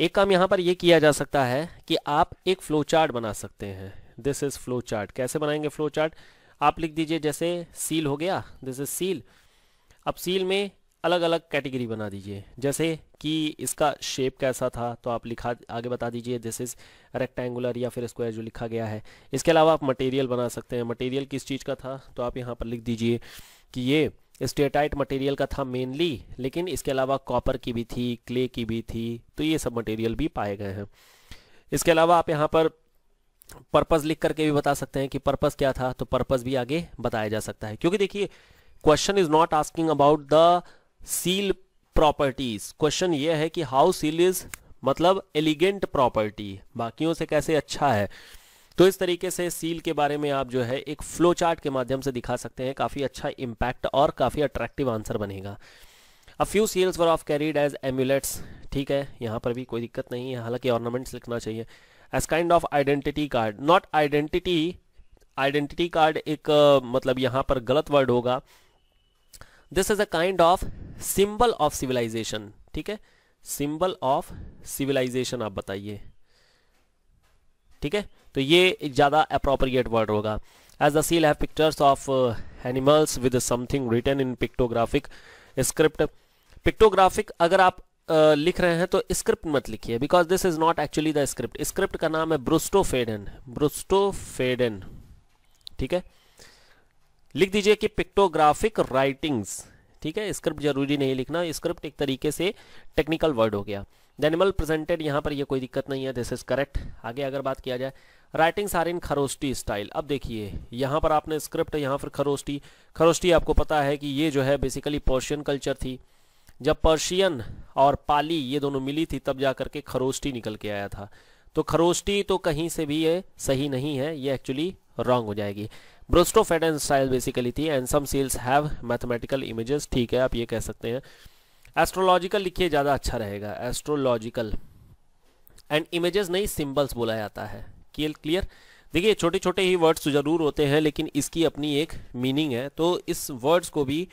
एक काम यहाँ पर यह किया जा सकता है कि आप एक फ्लो चार्ट बना सकते हैं दिस इज फ्लो चार्ट कैसे बनाएंगे फ्लो चार्ट आप लिख दीजिए जैसे सील हो गया दिस इज सील अब सील में अलग अलग कैटेगरी बना दीजिए जैसे कि इसका शेप कैसा था तो आप लिखा आगे बता दीजिए दिस इज़ रेक्टेंगुलर या फिर स्क्वायर जो लिखा गया है इसके अलावा आप मटेरियल बना सकते हैं मटेरियल किस चीज़ का था तो आप यहाँ पर लिख दीजिए कि ये स्टेटाइट मटेरियल का था मेनली लेकिन इसके अलावा कॉपर की भी थी क्ले की भी थी तो ये सब मटेरियल भी पाए गए हैं इसके अलावा आप यहाँ पर पर्पज़ लिख करके भी बता सकते हैं कि पर्पज़ क्या था तो पर्पज़ भी आगे बताया जा सकता है क्योंकि देखिए question is not asking about the seal properties question ये है कि हाउ सील इज मतलब एलिगेंट प्रॉपर्टी बाकियों से कैसे अच्छा है तो इस तरीके से सील के बारे में आप जो है एक फ्लो चार्ट के माध्यम से दिखा सकते हैं काफ़ी अच्छा इंपैक्ट और काफ़ी अट्रैक्टिव आंसर बनेगा a few seals were of carried as amulets ठीक है यहाँ पर भी कोई दिक्कत नहीं है हालांकि ऑर्नामेंट्स लिखना चाहिए as kind of identity card not identity identity card एक मतलब यहाँ पर गलत वर्ड होगा this is a kind of symbol of civilization ठीक है सिंबल ऑफ सिविलाइजेशन आप बताइए ठीक है तो ये ज़्यादा अप्रोप्रिएट वर्ड होगा as the seal have pictures of animals with something written in pictographic script pictographic अगर आप uh, लिख रहे हैं तो स्क्रिप्ट मत लिखिए because this is not actually the script script का नाम है ब्रुस्टोफेडन ब्रुस्टोफेडन ठीक है लिख दीजिए कि पिक्टोग्राफिक राइटिंग्स ठीक है स्क्रिप्ट जरूरी नहीं लिखना स्क्रिप्ट एक तरीके से टेक्निकल वर्ड हो गया द एनिमल प्रेजेंटेड यहाँ पर ये कोई दिक्कत नहीं है दिस इज करेक्ट आगे अगर बात किया जाए writings are in Kharosthi style अब देखिए यहाँ पर आपने स्क्रिप्ट यहाँ पर खरोस्टी खरोस्टी आपको पता है कि ये जो है बेसिकली पर्शियन कल्चर थी जब पर्शियन और पाली ये दोनों मिली थी तब जा करके खरोस्टी निकल के आया था तो खरोस्टी तो कहीं से भी ये सही नहीं है ये एक्चुअली रॉन्ग हो जाएगी ब्रोस्टो फैटन स्टाइल बेसिकली थी and some seals have mathematical images ठीक है आप ये कह सकते हैं एस्ट्रोलॉजिकल लिखिए ज़्यादा अच्छा रहेगा एस्ट्रोलॉजिकल एंड इमेजेस नहीं सिंबल्स बोला जाता है क्लियर देखिए छोटे छोटे ही वर्ड्स तो जरूर होते हैं लेकिन इसकी अपनी एक मीनिंग है तो इस वर्ड्स को भी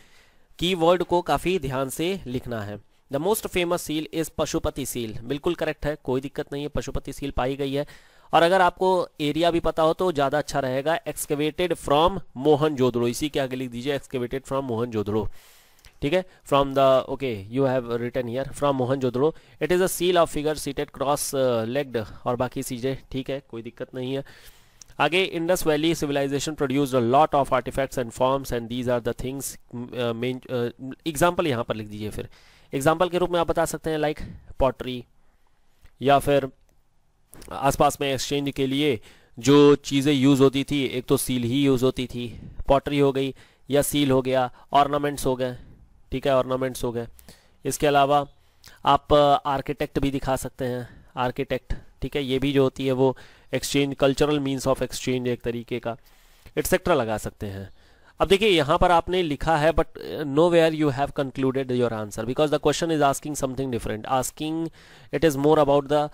की वर्ड को काफ़ी ध्यान से लिखना है the most famous seal is Pashupati seal बिल्कुल करेक्ट है कोई दिक्कत नहीं है पशुपति सील पाई गई है और अगर आपको एरिया भी पता हो तो ज़्यादा अच्छा रहेगा एक्सकेवेटेड फ्रॉम मोहन जोधड़ो इसी के आगे लिख दीजिए एक्सकेवेटेड फ्रॉम मोहन जोधड़ो ठीक है from the okay you have written here from Mohenjodaro it is a seal of figure seated cross legged और बाकी चीज़ें ठीक है कोई दिक्कत नहीं है आगे Indus valley civilization produced a lot of artefacts and forms and these are the things main example यहां पर लिख दीजिए फिर एग्जाम्पल के रूप में आप बता सकते हैं लाइक like, पॉटरी या फिर आसपास में एक्सचेंज के लिए जो चीज़ें यूज़ होती थी एक तो सील ही यूज़ होती थी पॉटरी हो गई या सील हो गया ऑर्नामेंट्स हो गए ठीक है ऑर्नामेंट्स हो गए इसके अलावा आप आर्किटेक्ट भी दिखा सकते हैं आर्किटेक्ट ठीक है ये भी जो होती है वो exchange cultural means of exchange एक तरीके का एट्सेट्रा लगा सकते हैं अब देखिए यहां पर आपने लिखा है but nowhere you have concluded your answer because the question is asking something different asking it is more about the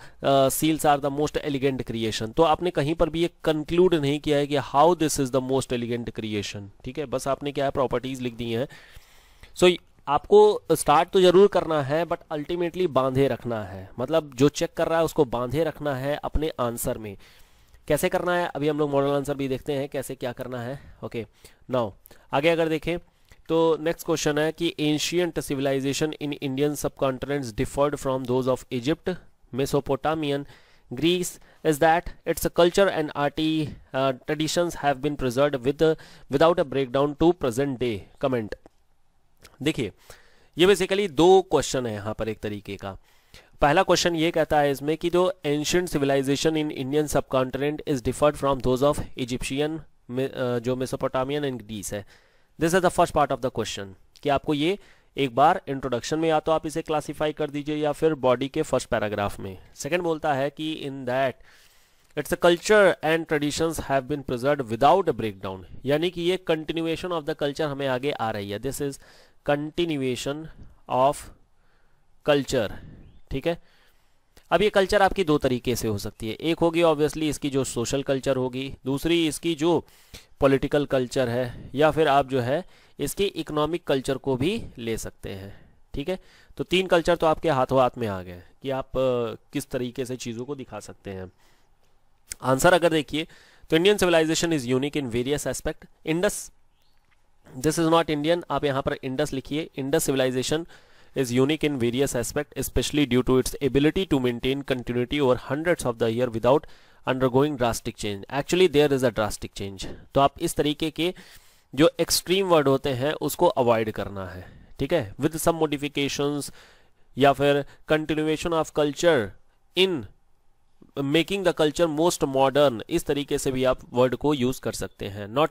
seals are the most elegant creation तो आपने कहीं पर भी ये कंक्लूड नहीं किया है कि how this is the most elegant creation ठीक है बस आपने क्या है प्रॉपर्टीज लिख दी हैं सो so, आपको स्टार्ट तो जरूर करना है बट अल्टीमेटली बांधे रखना है मतलब जो चेक कर रहा है उसको बांधे रखना है अपने आंसर में कैसे करना है अभी हम लोग मॉडल आंसर भी देखते हैं कैसे क्या करना है ओके नाउ आगे अगर देखें तो नेक्स्ट क्वेश्चन है कि ancient civilisation in Indian subcontinent differed from those of Egypt Mesopotamian Greece is that it's a culture and arty traditions have been preserve with without a break down to present day comment देखिए ये बेसिकली दो क्वेश्चन है यहाँ पर एक तरीके का पहला क्वेश्चन ये कहता है इसमें कि जो ancient civilisation in Indian subcontinent is differed from those of Egyptian जो मेसोपोटामियन एंड ग्रीस है this is the first part of the question कि आपको ये एक बार इंट्रोडक्शन में या तो आप इसे क्लासीफाई कर दीजिए या फिर बॉडी के फर्स्ट पैराग्राफ में सेकेंड बोलता है कि in that it's a culture and traditions have been preserve without a breakdown यानी कि ये कंटिन्यूएशन ऑफ द कल्चर हमें आगे आ रही है this is continuation of culture ठीक है अब ये कल्चर आपकी दो तरीके से हो सकती है एक होगी ऑब्वियसली इसकी जो सोशल कल्चर होगी दूसरी इसकी जो पॉलिटिकल कल्चर है या फिर आप जो है इसकी इकोनॉमिक कल्चर को भी ले सकते हैं ठीक है तो तीन कल्चर तो आपके हाथों हाथ में आ गए कि आप किस तरीके से चीज़ों को दिखा सकते हैं आंसर अगर देखिए तो Indian civilization is unique in various aspect Indus this is not Indian आप यहाँ पर इंडस लिखिए Indus civilization is unique in various aspect especially due to its ability to maintain continuity over hundreds of the year without undergoing drastic change. Actually, there is a drastic change. to aap is tarike ke jo extreme word hote hain usko avoid karna hai theek hai with some modifications ya fir continuation of culture in making the culture most modern इस तरीके से भी आप वर्ड को यूज कर सकते हैं नॉट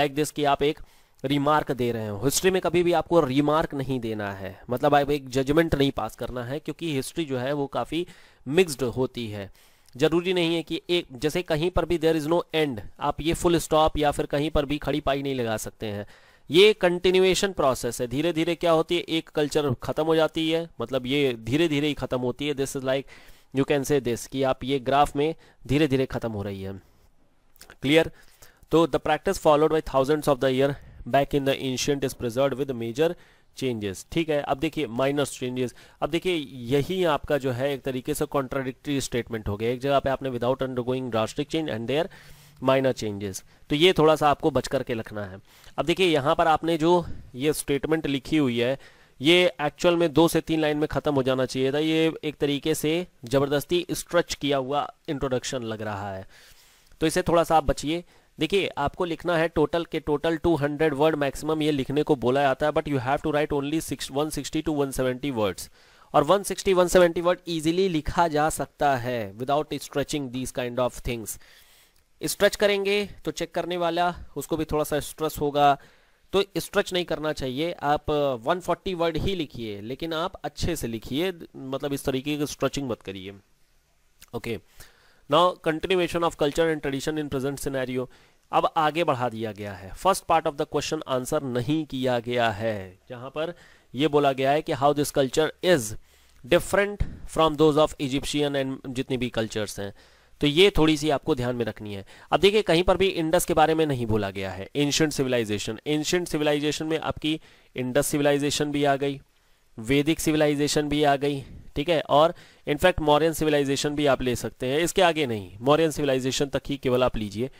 लाइक दिस कि आप एक रिमार्क दे रहे हो हिस्ट्री में कभी भी आपको रिमार्क नहीं देना है मतलब आप एक जजमेंट नहीं पास करना है क्योंकि हिस्ट्री जो है वो काफ़ी मिक्सड होती है जरूरी नहीं है कि एक जैसे कहीं पर भी देर इज़ नो एंड आप ये फुल स्टॉप या फिर कहीं पर भी खड़ी पाई नहीं लगा सकते हैं ये कंटिन्यूएशन प्रोसेस है धीरे धीरे क्या होती है एक कल्चर खत्म हो जाती है मतलब ये धीरे धीरे ही खत्म होती है this is like you can say this कि आप ये ग्राफ में धीरे धीरे खत्म हो रही है क्लियर तो the practice followed by thousands of the year back in the ancient is preserve with major changes ठीक है अब देखिए माइनस चेंजेस अब देखिए यही आपका जो है एक तरीके से कॉन्ट्राडिक्टी स्टेटमेंट हो गया एक जगह पे आपने without undergoing drastic change and their minor changes तो ये थोड़ा सा आपको बच करके रखना है अब देखिए यहाँ पर आपने जो ये स्टेटमेंट लिखी हुई है ये एक्चुअल में दो से तीन लाइन में ख़त्म हो जाना चाहिए था ये एक तरीके से ज़बरदस्ती स्ट्रच किया हुआ इंट्रोडक्शन लग रहा है तो इसे थोड़ा सा आप बचिए देखिए आपको लिखना है टोटल के टोटल 200 वर्ड मैक्सिमम ये लिखने को बोला जाता है but you have to write only six one sixty two one seventy words और 160 170 वर्ड इजीली लिखा जा सकता है without stretching these kind of things stretch करेंगे तो चेक करने वाला उसको भी थोड़ा सा स्ट्रेस होगा तो स्ट्रेच नहीं करना चाहिए आप 140 uh, वर्ड ही लिखिए लेकिन आप अच्छे से लिखिए मतलब इस तरीके की स्ट्रेचिंग मत करिए okay okay. Now continuation of culture and tradition in present scenario अब आगे बढ़ा दिया गया है first part of the question answer नहीं किया गया है जहां पर यह बोला गया है कि how this culture is different from those of Egyptian and जितनी भी कल्चर्स हैं तो ये थोड़ी सी आपको ध्यान में रखनी है अब देखिए कहीं पर भी इंडस के बारे में नहीं बोला गया है एंशियंट सिविलाइजेशन एंशियंट सिविलाइजेशन में आपकी इंडस सिविलाइजेशन भी आ गई वैदिक सिविलाइजेशन भी आ गई ठीक है और इनफैक्ट मॉरियन सिविलाइजेशन भी आप ले सकते हैं इसके आगे नहीं मॉरियन सिविलाइजेशन तक ही केवल आप लीजिए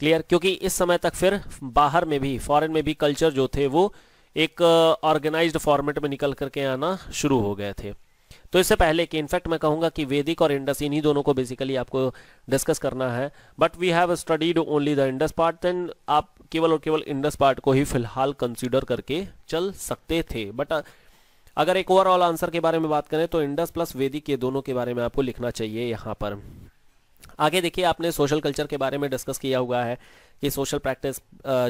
क्लियर क्योंकि इस समय तक फिर बाहर में भी फॉरेन में भी कल्चर जो थे वो एक ऑर्गेनाइज्ड uh, फॉर्मेट में निकल करके आना शुरू हो गए थे तो इससे पहले कि इनफैक्ट मैं कहूंगा कि वैदिक और इंडस इन्हीं दोनों को बेसिकली आपको डिस्कस करना है but we have studied only the Indus part then आप केवल और केवल इंडस पार्ट को ही फिलहाल कंसिडर करके चल सकते थे बट अगर एक ओवरऑल आंसर के बारे में बात करें तो इंडस प्लस वेदिक ये दोनों के बारे में आपको लिखना चाहिए यहाँ पर आगे देखिए आपने सोशल कल्चर के बारे में डिस्कस किया हुआ है कि सोशल प्रैक्टिस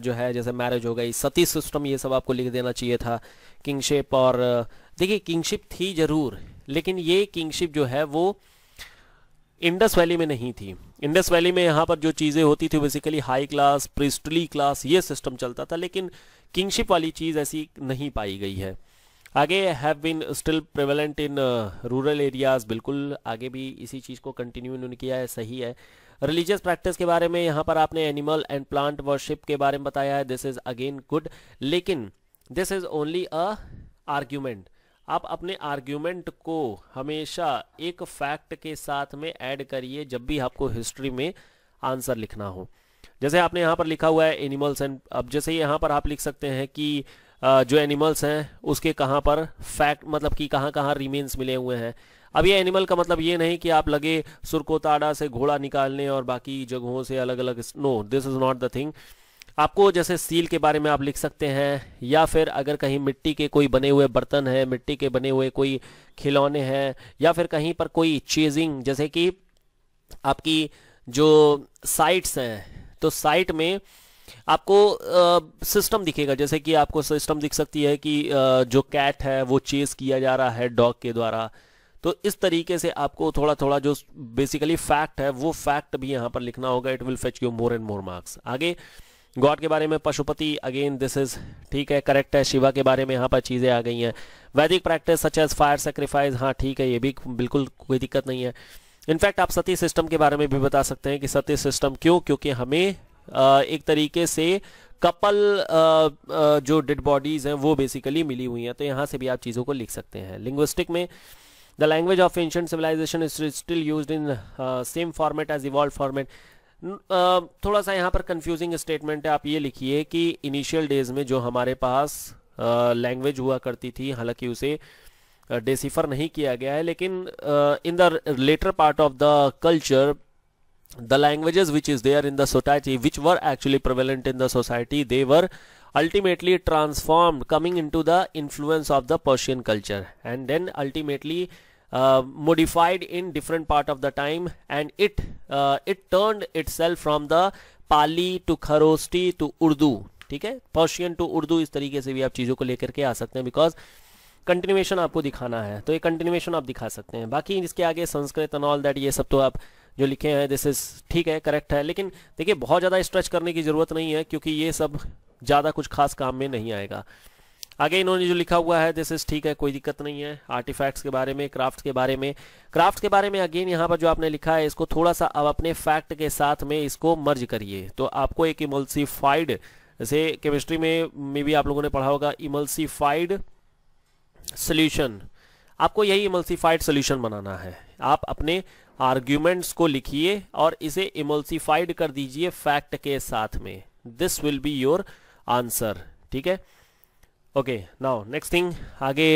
जो है जैसे मैरिज हो गई सती सिस्टम ये सब आपको लिख देना चाहिए था किंगशिप और देखिए किंगशिप थी जरूर लेकिन ये किंगशिप जो है वो इंडस वैली में नहीं थी इंडस वैली में यहाँ पर जो चीज़ें होती थी basically high class priestly class ये सिस्टम चलता था लेकिन किंगशिप वाली चीज़ ऐसी नहीं पाई गई है आगे have been still prevalent in rural areas बिल्कुल आगे भी इसी चीज़ को कंटिन्यू इन्होंने किया है सही है रिलीजियस प्रैक्टिस के बारे में यहाँ पर आपने एनिमल एंड प्लांट वर्शिप के बारे में बताया है दिस इज़ अगेन गुड लेकिन this is only a argument आप अपने आर्ग्यूमेंट को हमेशा एक फैक्ट के साथ में ऐड करिए जब भी आपको हिस्ट्री में आंसर लिखना हो जैसे आपने यहाँ पर लिखा हुआ है एनिमल्स एंड अब जैसे यहाँ पर आप लिख सकते हैं कि जो एनिमल्स हैं उसके कहाँ पर फैक्ट मतलब कि कहाँ कहाँ रिमेन्स मिले हुए हैं अब ये एनिमल का मतलब ये नहीं कि आप लगे सुरकोताड़ा से घोड़ा निकालने और बाकी जगहों से अलग अलग no this is not the thing आपको जैसे सील के बारे में आप लिख सकते हैं या फिर अगर कहीं मिट्टी के कोई बने हुए बर्तन हैं मिट्टी के बने हुए कोई खिलौने हैं या फिर कहीं पर कोई चीजिंग जैसे कि आपकी जो साइट्स हैं तो साइट में आपको सिस्टम दिखेगा जैसे कि आपको सिस्टम दिख सकती है कि आ, जो कैट है वो चेस किया जा रहा है डॉग के द्वारा तो इस तरीके से आपको थोड़ा थोड़ा जो बेसिकली फैक्ट है वो फैक्ट भी यहाँ पर लिखना होगा it will fetch you more and more marks आगे गॉड के बारे में पशुपति अगेन दिस इज ठीक है करेक्ट है शिवा के बारे में यहाँ पर चीज़ें आ गई हैं Vedic practice such as fire sacrifice हाँ ठीक है ये भी बिल्कुल कोई दिक्कत नहीं है इनफैक्ट आप सती सिस्टम के बारे में भी बता सकते हैं कि सती सिस्टम क्यों क्योंकि हमें एक तरीके से कपल जो डेड बॉडीज़ हैं वो बेसिकली मिली हुई हैं तो यहाँ से भी आप चीज़ों को लिख सकते हैं लिंग्विस्टिक में the language of ancient civilization is still use in same format as evolve format थोड़ा सा यहाँ पर कंफ्यूजिंग स्टेटमेंट है आप ये लिखिए कि इनिशियल डेज में जो हमारे पास लैंग्वेज uh, हुआ करती थी हालांकि उसे डेसीफर uh, नहीं किया गया है लेकिन in the later part of the culture the languages which is there in the society which were actually prevalent in the society they were ultimately transformed coming into the influence of the persian culture and then ultimately uh, modified in different part of the time and it uh, it turned itself from the pali to kharosti to urdu ठीक है पर्शियन टू उर्दू इस तरीके से भी आप चीज़ों को लेकर के आ सकते हैं बिकॉज कंटिन्यूएशन आपको दिखाना है तो ये कंटिन्यूएशन आप दिखा सकते हैं बाकी इसके आगे संस्कृत एंड ऑल दैट ये सब तो आप जो लिखे हैं दिस इज़ ठीक है करेक्ट है लेकिन देखिए बहुत ज़्यादा स्ट्रेच करने की ज़रूरत नहीं है क्योंकि ये सब ज़्यादा कुछ खास काम में नहीं आएगा आगे इन्होंने जो लिखा हुआ है दिस इज़ ठीक है कोई दिक्कत नहीं है आर्टिफैक्ट्स के बारे में क्राफ्ट के बारे में क्राफ्ट के बारे में अगेन यहाँ पर जो आपने लिखा है इसको थोड़ा सा अब अपने फैक्ट के साथ में इसको मर्ज करिए तो आपको एक इमल्सीफाइड जैसे केमिस्ट्री में मे भी आप लोगों ने पढ़ा होगा इमल्सीफाइड सोल्यूशन आपको यही इमल्सीफाइड सोल्यूशन बनाना है आप अपने आर्ग्यूमेंट्स को लिखिए और इसे इमोल्सिफाइड कर दीजिए फैक्ट के साथ में this will be your answer ठीक है ओके नाउ नेक्स्ट थिंग आगे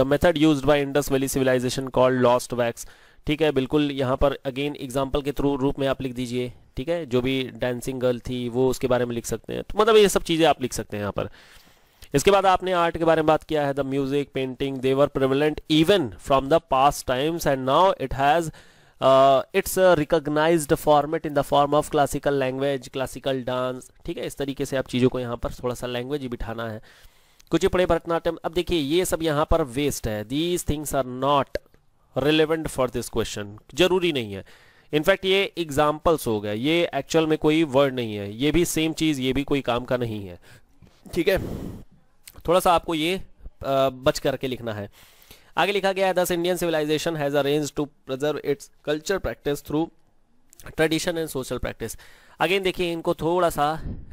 the method used by Indus valley civilization called lost wax ठीक है बिल्कुल यहां पर अगेन एग्जांपल के थ्रू रूप में आप लिख दीजिए ठीक है जो भी डांसिंग गर्ल थी वो उसके बारे में लिख सकते हैं तो मतलब ये सब चीज़ें आप लिख सकते हैं यहां पर इसके बाद आपने आर्ट के बारे में बात किया है the music painting they were prevalent even from the past times and now it has uh, it's a recognized format in the form of classical language classical dance ठीक है इस तरीके से आप चीज़ों को यहाँ पर थोड़ा सा लैंग्वेज बिठाना है कुछ पड़े भरतनाट्यम अब देखिए ये सब यहाँ पर वेस्ट है these things are not relevant for this question जरूरी नहीं है इनफैक्ट ये एग्जाम्पल्स हो गए ये एक्चुअल में कोई वर्ड नहीं है ये भी सेम चीज़ ये भी कोई काम का नहीं है ठीक है थोड़ा सा आपको ये आ, uh, बच करके लिखना है आगे लिखा गया है thus Indian civilization has arrange to preserve its culture practice through tradition and social practice again देखिए इनको थोड़ा सा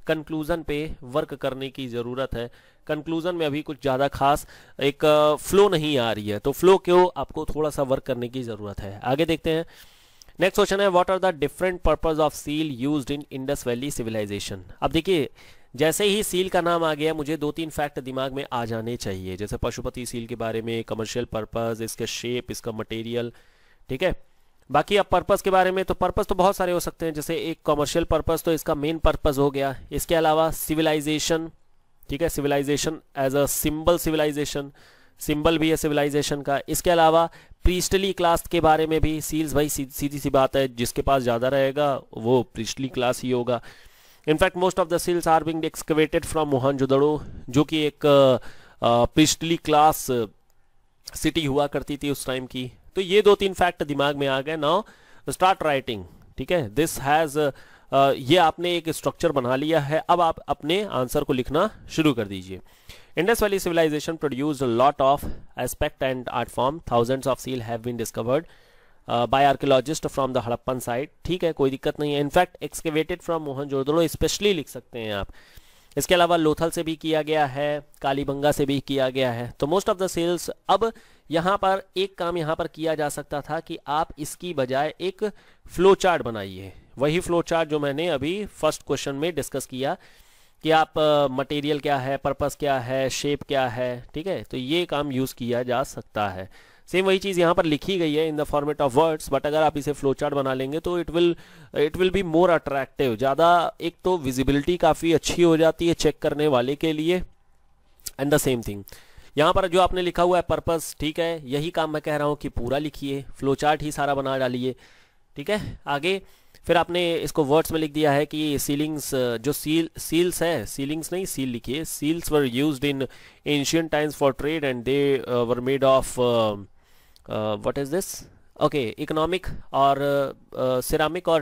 कंक्लूजन पे वर्क करने की ज़रूरत है कंक्लूजन में अभी कुछ ज़्यादा खास एक फ्लो नहीं आ रही है तो फ्लो क्यों आपको थोड़ा सा वर्क करने की ज़रूरत है आगे देखते हैं नेक्स्ट क्वेश्चन है what are the different purpose of seal used in Indus valley civilization अब देखिए जैसे ही सील का नाम आ गया मुझे दो तीन फैक्ट दिमाग में आ जाने चाहिए जैसे पशुपति सील के बारे में कमर्शियल पर्पज़ इसका शेप इसका मटेरियल ठीक है बाकी अब पर्पज़ के बारे में तो पर्पज़ तो बहुत सारे हो सकते हैं जैसे एक कमर्शियल पर्पज़ तो इसका मेन पर्पज़ हो गया इसके अलावा सिविलाइजेशन ठीक है civilization as a symbol civilization symbol भी है सिविलाइजेशन का इसके अलावा प्रीस्टली क्लास के बारे में भी सील्स भाई सीधी सी बात है जिसके पास ज़्यादा रहेगा वो प्रीस्टली क्लास ही होगा in fact most of the seals are being excavated from Mohenjodaro जो कि एक पिस्टली क्लास सिटी हुआ करती थी उस टाइम की तो ये दो तीन फैक्ट दिमाग में आ गए नाउ स्टार्ट राइटिंग ठीक है दिस हैज़ ये आपने एक स्ट्रक्चर बना लिया है अब आप अपने आंसर को लिखना शुरू कर दीजिए Indus valley civilization produced lot of aspect and art form thousands of seal have been discovered by archaeologist from the Harappan site ठीक है कोई दिक्कत नहीं है in fact excavated from Mohenjodaro specially लिख सकते हैं आप इसके अलावा लोथल से भी किया गया है कालीबंगा से भी किया गया है तो मोस्ट ऑफ द सेल्स अब यहाँ पर एक काम यहाँ पर किया जा सकता था कि आप इसकी बजाय एक फ्लो चार्ट बनाइए वही फ्लो चार्ट जो मैंने अभी फर्स्ट क्वेश्चन में डिस्कस किया कि आप मटेरियल uh, क्या है पर्पस क्या है शेप क्या है ठीक है तो ये काम यूज़ किया जा सकता है सेम वही चीज़ यहाँ पर लिखी गई है in the format of words but अगर आप इसे फ्लो चार्ट बना लेंगे तो it will it will be more attractive ज़्यादा एक तो विजिबिलिटी काफ़ी अच्छी हो जाती है चेक करने वाले के लिए एंड द सेम थिंग यहाँ पर जो आपने लिखा हुआ है पर्पस ठीक है यही काम मैं कह रहा हूँ कि पूरा लिखिए फ्लो चार्ट ही सारा बना डालिए ठीक है आगे फिर आपने इसको वर्ड्स में लिख दिया है कि सीलिंग्स जो सील सील्स है सीलिंग्स नहीं सील लिखिए seals were used in ancient times for trade and they were made of Uh, what is this okay economic or uh, uh, ceramic or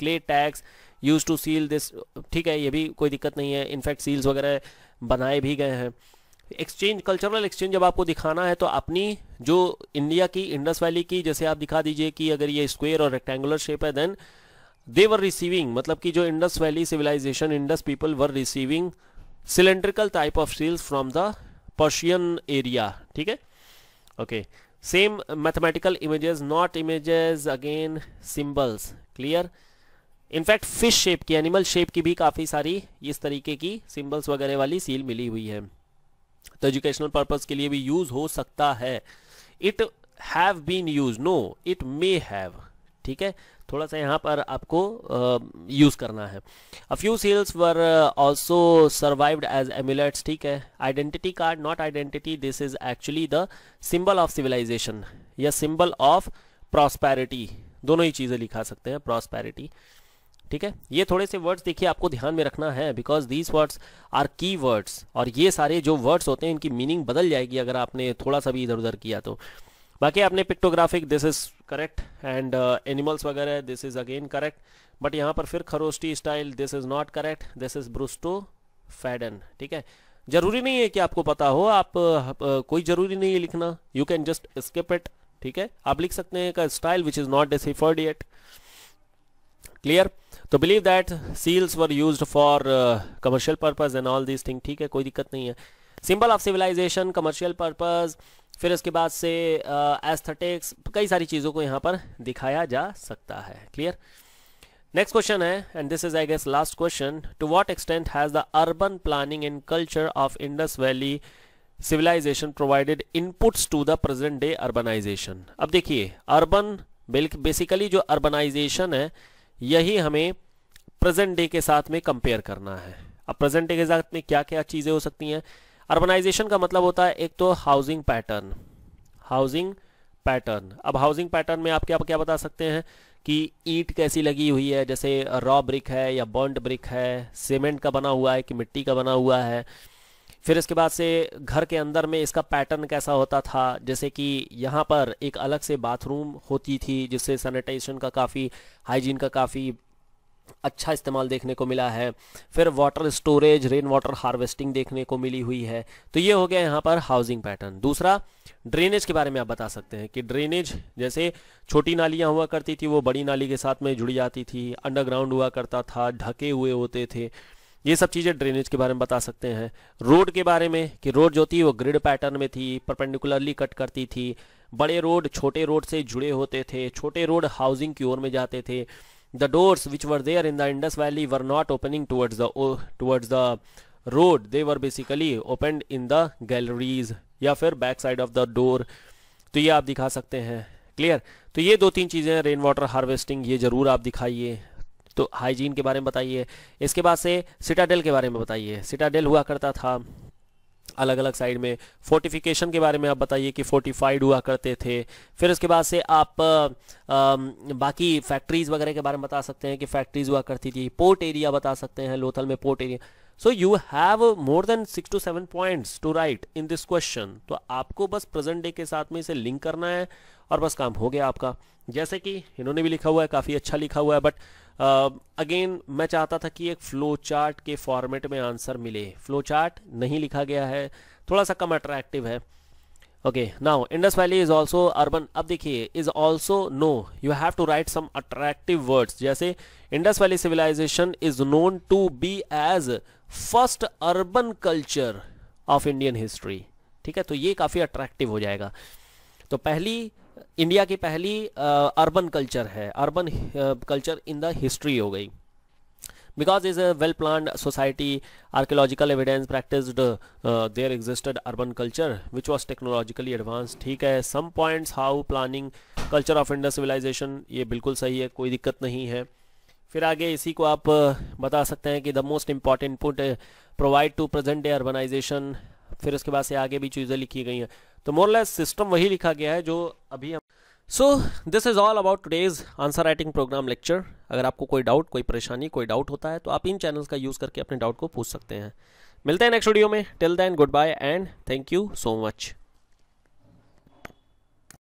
clay tags use to seal this ठीक है ये भी कोई दिक्कत नहीं है इनफैक्ट सील्स वगैरह बनाए भी गए हैं एक्सचेंज कल्चरल एक्सचेंज जब आपको दिखाना है तो अपनी जो इंडिया की इंडस वैली की जैसे आप दिखा दीजिए कि अगर ये स्क्वेयर और रेक्टेंगुलर शेप है देन दे वर रिसीविंग मतलब कि जो Indus valley civilization Indus people were receiving cylindrical type of seals from the Persian area ठीक है okay okay. Same mathematical images not images again symbols clear in fact fish shape की एनिमल शेप की भी काफ़ी सारी इस तरीके की सिंबल्स वगैरह वाली सील मिली हुई है तो एजुकेशनल पर्पज़ के लिए भी यूज़ हो सकता है it have been use no it may have ठीक है थोड़ा सा यहाँ पर आपको यूज़ करना है a few seals were also survived as amulets ठीक है identity card not identity this is actually the symbol of civilization या सिंबल ऑफ प्रॉस्पैरिटी दोनों ही चीज़ें लिखा सकते हैं प्रॉस्पैरिटी ठीक है ये थोड़े से वर्ड्स देखिए आपको ध्यान में रखना है because these words are key words और ये सारे जो वर्ड्स होते हैं इनकी मीनिंग बदल जाएगी अगर आपने थोड़ा सा भी इधर उधर किया तो बाकी आपने pictographic this is correct and animals वगैरह this is again correct but यहाँ पर फिर Kharosthi style this is not correct this is boustrophedon ठीक है जरूरी नहीं है कि आपको पता हो आप uh, uh, कोई जरूरी नहीं है लिखना you can just skip it ठीक है आप लिख सकते हैं का style which is not deciphered yet clear to believe that seals were use for commercial purpose and all this thing ठीक है कोई दिक्कत नहीं है symbol of civilization commercial purpose फिर उसके बाद से एस्थेटिक्स कई सारी चीज़ों को यहाँ पर दिखाया जा सकता है क्लियर नेक्स्ट क्वेश्चन है and this is I guess last question to what extent has the urban planning and culture of Indus valley civilisation provided inputs to the present day urbanization अब देखिए अर्बन बेसिकली जो अर्बनाइजेशन है यही हमें प्रेजेंट डे के साथ में कंपेयर करना है अब प्रेजेंट डे के साथ में क्या क्या चीज़ें हो सकती हैं अर्बनाइजेशन का मतलब होता है एक तो हाउसिंग पैटर्न हाउसिंग पैटर्न अब हाउसिंग पैटर्न में आप क्या क्या बता सकते हैं कि ईट कैसी लगी हुई है जैसे रॉ ब्रिक है या बॉन्ड ब्रिक है सीमेंट का बना हुआ है कि मिट्टी का बना हुआ है फिर इसके बाद से घर के अंदर में इसका पैटर्न कैसा होता था जैसे कि यहाँ पर एक अलग से बाथरूम होती थी जिससे सैनिटाइजेशन का काफ़ी हाइजीन का काफ़ी अच्छा इस्तेमाल देखने को मिला है फिर water storage rain water harvesting देखने को मिली हुई है तो ये हो गया यहाँ पर हाउसिंग पैटर्न दूसरा ड्रेनेज के बारे में आप बता सकते हैं कि ड्रेनेज जैसे छोटी नालियाँ हुआ करती थी वो बड़ी नाली के साथ में जुड़ी जाती थी अंडरग्राउंड हुआ करता था ढके हुए होते थे ये सब चीज़ें ड्रेनेज के बारे में बता सकते हैं रोड के बारे में कि रोड जो थी वो ग्रिड पैटर्न में थी परपेंडिकुलरली कट करती थी बड़े रोड छोटे रोड से जुड़े होते थे छोटे रोड हाउसिंग की ओर में जाते थे the doors which were there in the Indus Valley were not opening towards the towards the road they were basically opened in the galleries या फिर back side of the door तो ये आप दिखा सकते हैं क्लियर तो ये दो तीन चीज़ें रेन वाटर हार्वेस्टिंग ये ज़रूर आप दिखाइए तो हाइजीन के बारे में बताइए इसके बाद से सिटाडेल के बारे में बताइए सिटाडेल हुआ करता था अलग अलग साइड में फोर्टिफिकेशन के बारे में आप बताइए कि फोर्टिफाइड हुआ करते थे फिर उसके बाद से आप आ, आ, बाकी फैक्ट्रीज़ वगैरह के बारे में बता सकते हैं कि फैक्ट्रीज़ हुआ करती थी पोर्ट एरिया बता सकते हैं लोथल में port area so you have more than six to seven points to write in this question तो आपको बस प्रेजेंट डे के साथ में इसे लिंक करना है और बस काम हो गया आपका जैसे कि इन्होंने भी लिखा हुआ है काफ़ी अच्छा लिखा हुआ है बट अगेन uh, मैं चाहता था कि एक फ्लो चार्ट के फॉर्मेट में आंसर मिले फ्लो चार्ट नहीं लिखा गया है थोड़ा सा कम अट्रैक्टिव है okay now Indus valley is also urban अब देखिए is also no you have to write some attractive words जैसे Indus valley civilization is known to be as first urban culture of Indian history ठीक है तो ये काफ़ी अट्रैक्टिव हो जाएगा तो पहली इंडिया की पहली अर्बन कल्चर है urban culture in the history हो गई because is a well plan society archaeological evidence practice there existed urban culture which was technologically advance ठीक है some points how planning culture of India civilization ये बिल्कुल सही है कोई दिक्कत नहीं है फिर आगे इसी को आप बता सकते हैं कि the most important put provide to present day urbanization फिर उसके बाद से आगे भी चीज़ें लिखी गई हैं तो मोरलेस सिस्टम वही लिखा गया है जो अभी हम so this is all about today's answer writing program lecture अगर आपको कोई डाउट कोई परेशानी कोई डाउट होता है तो आप इन चैनल्स का यूज़ करके अपने डाउट को पूछ सकते हैं मिलते हैं नेक्स्ट वीडियो में till then good bye and thank you so much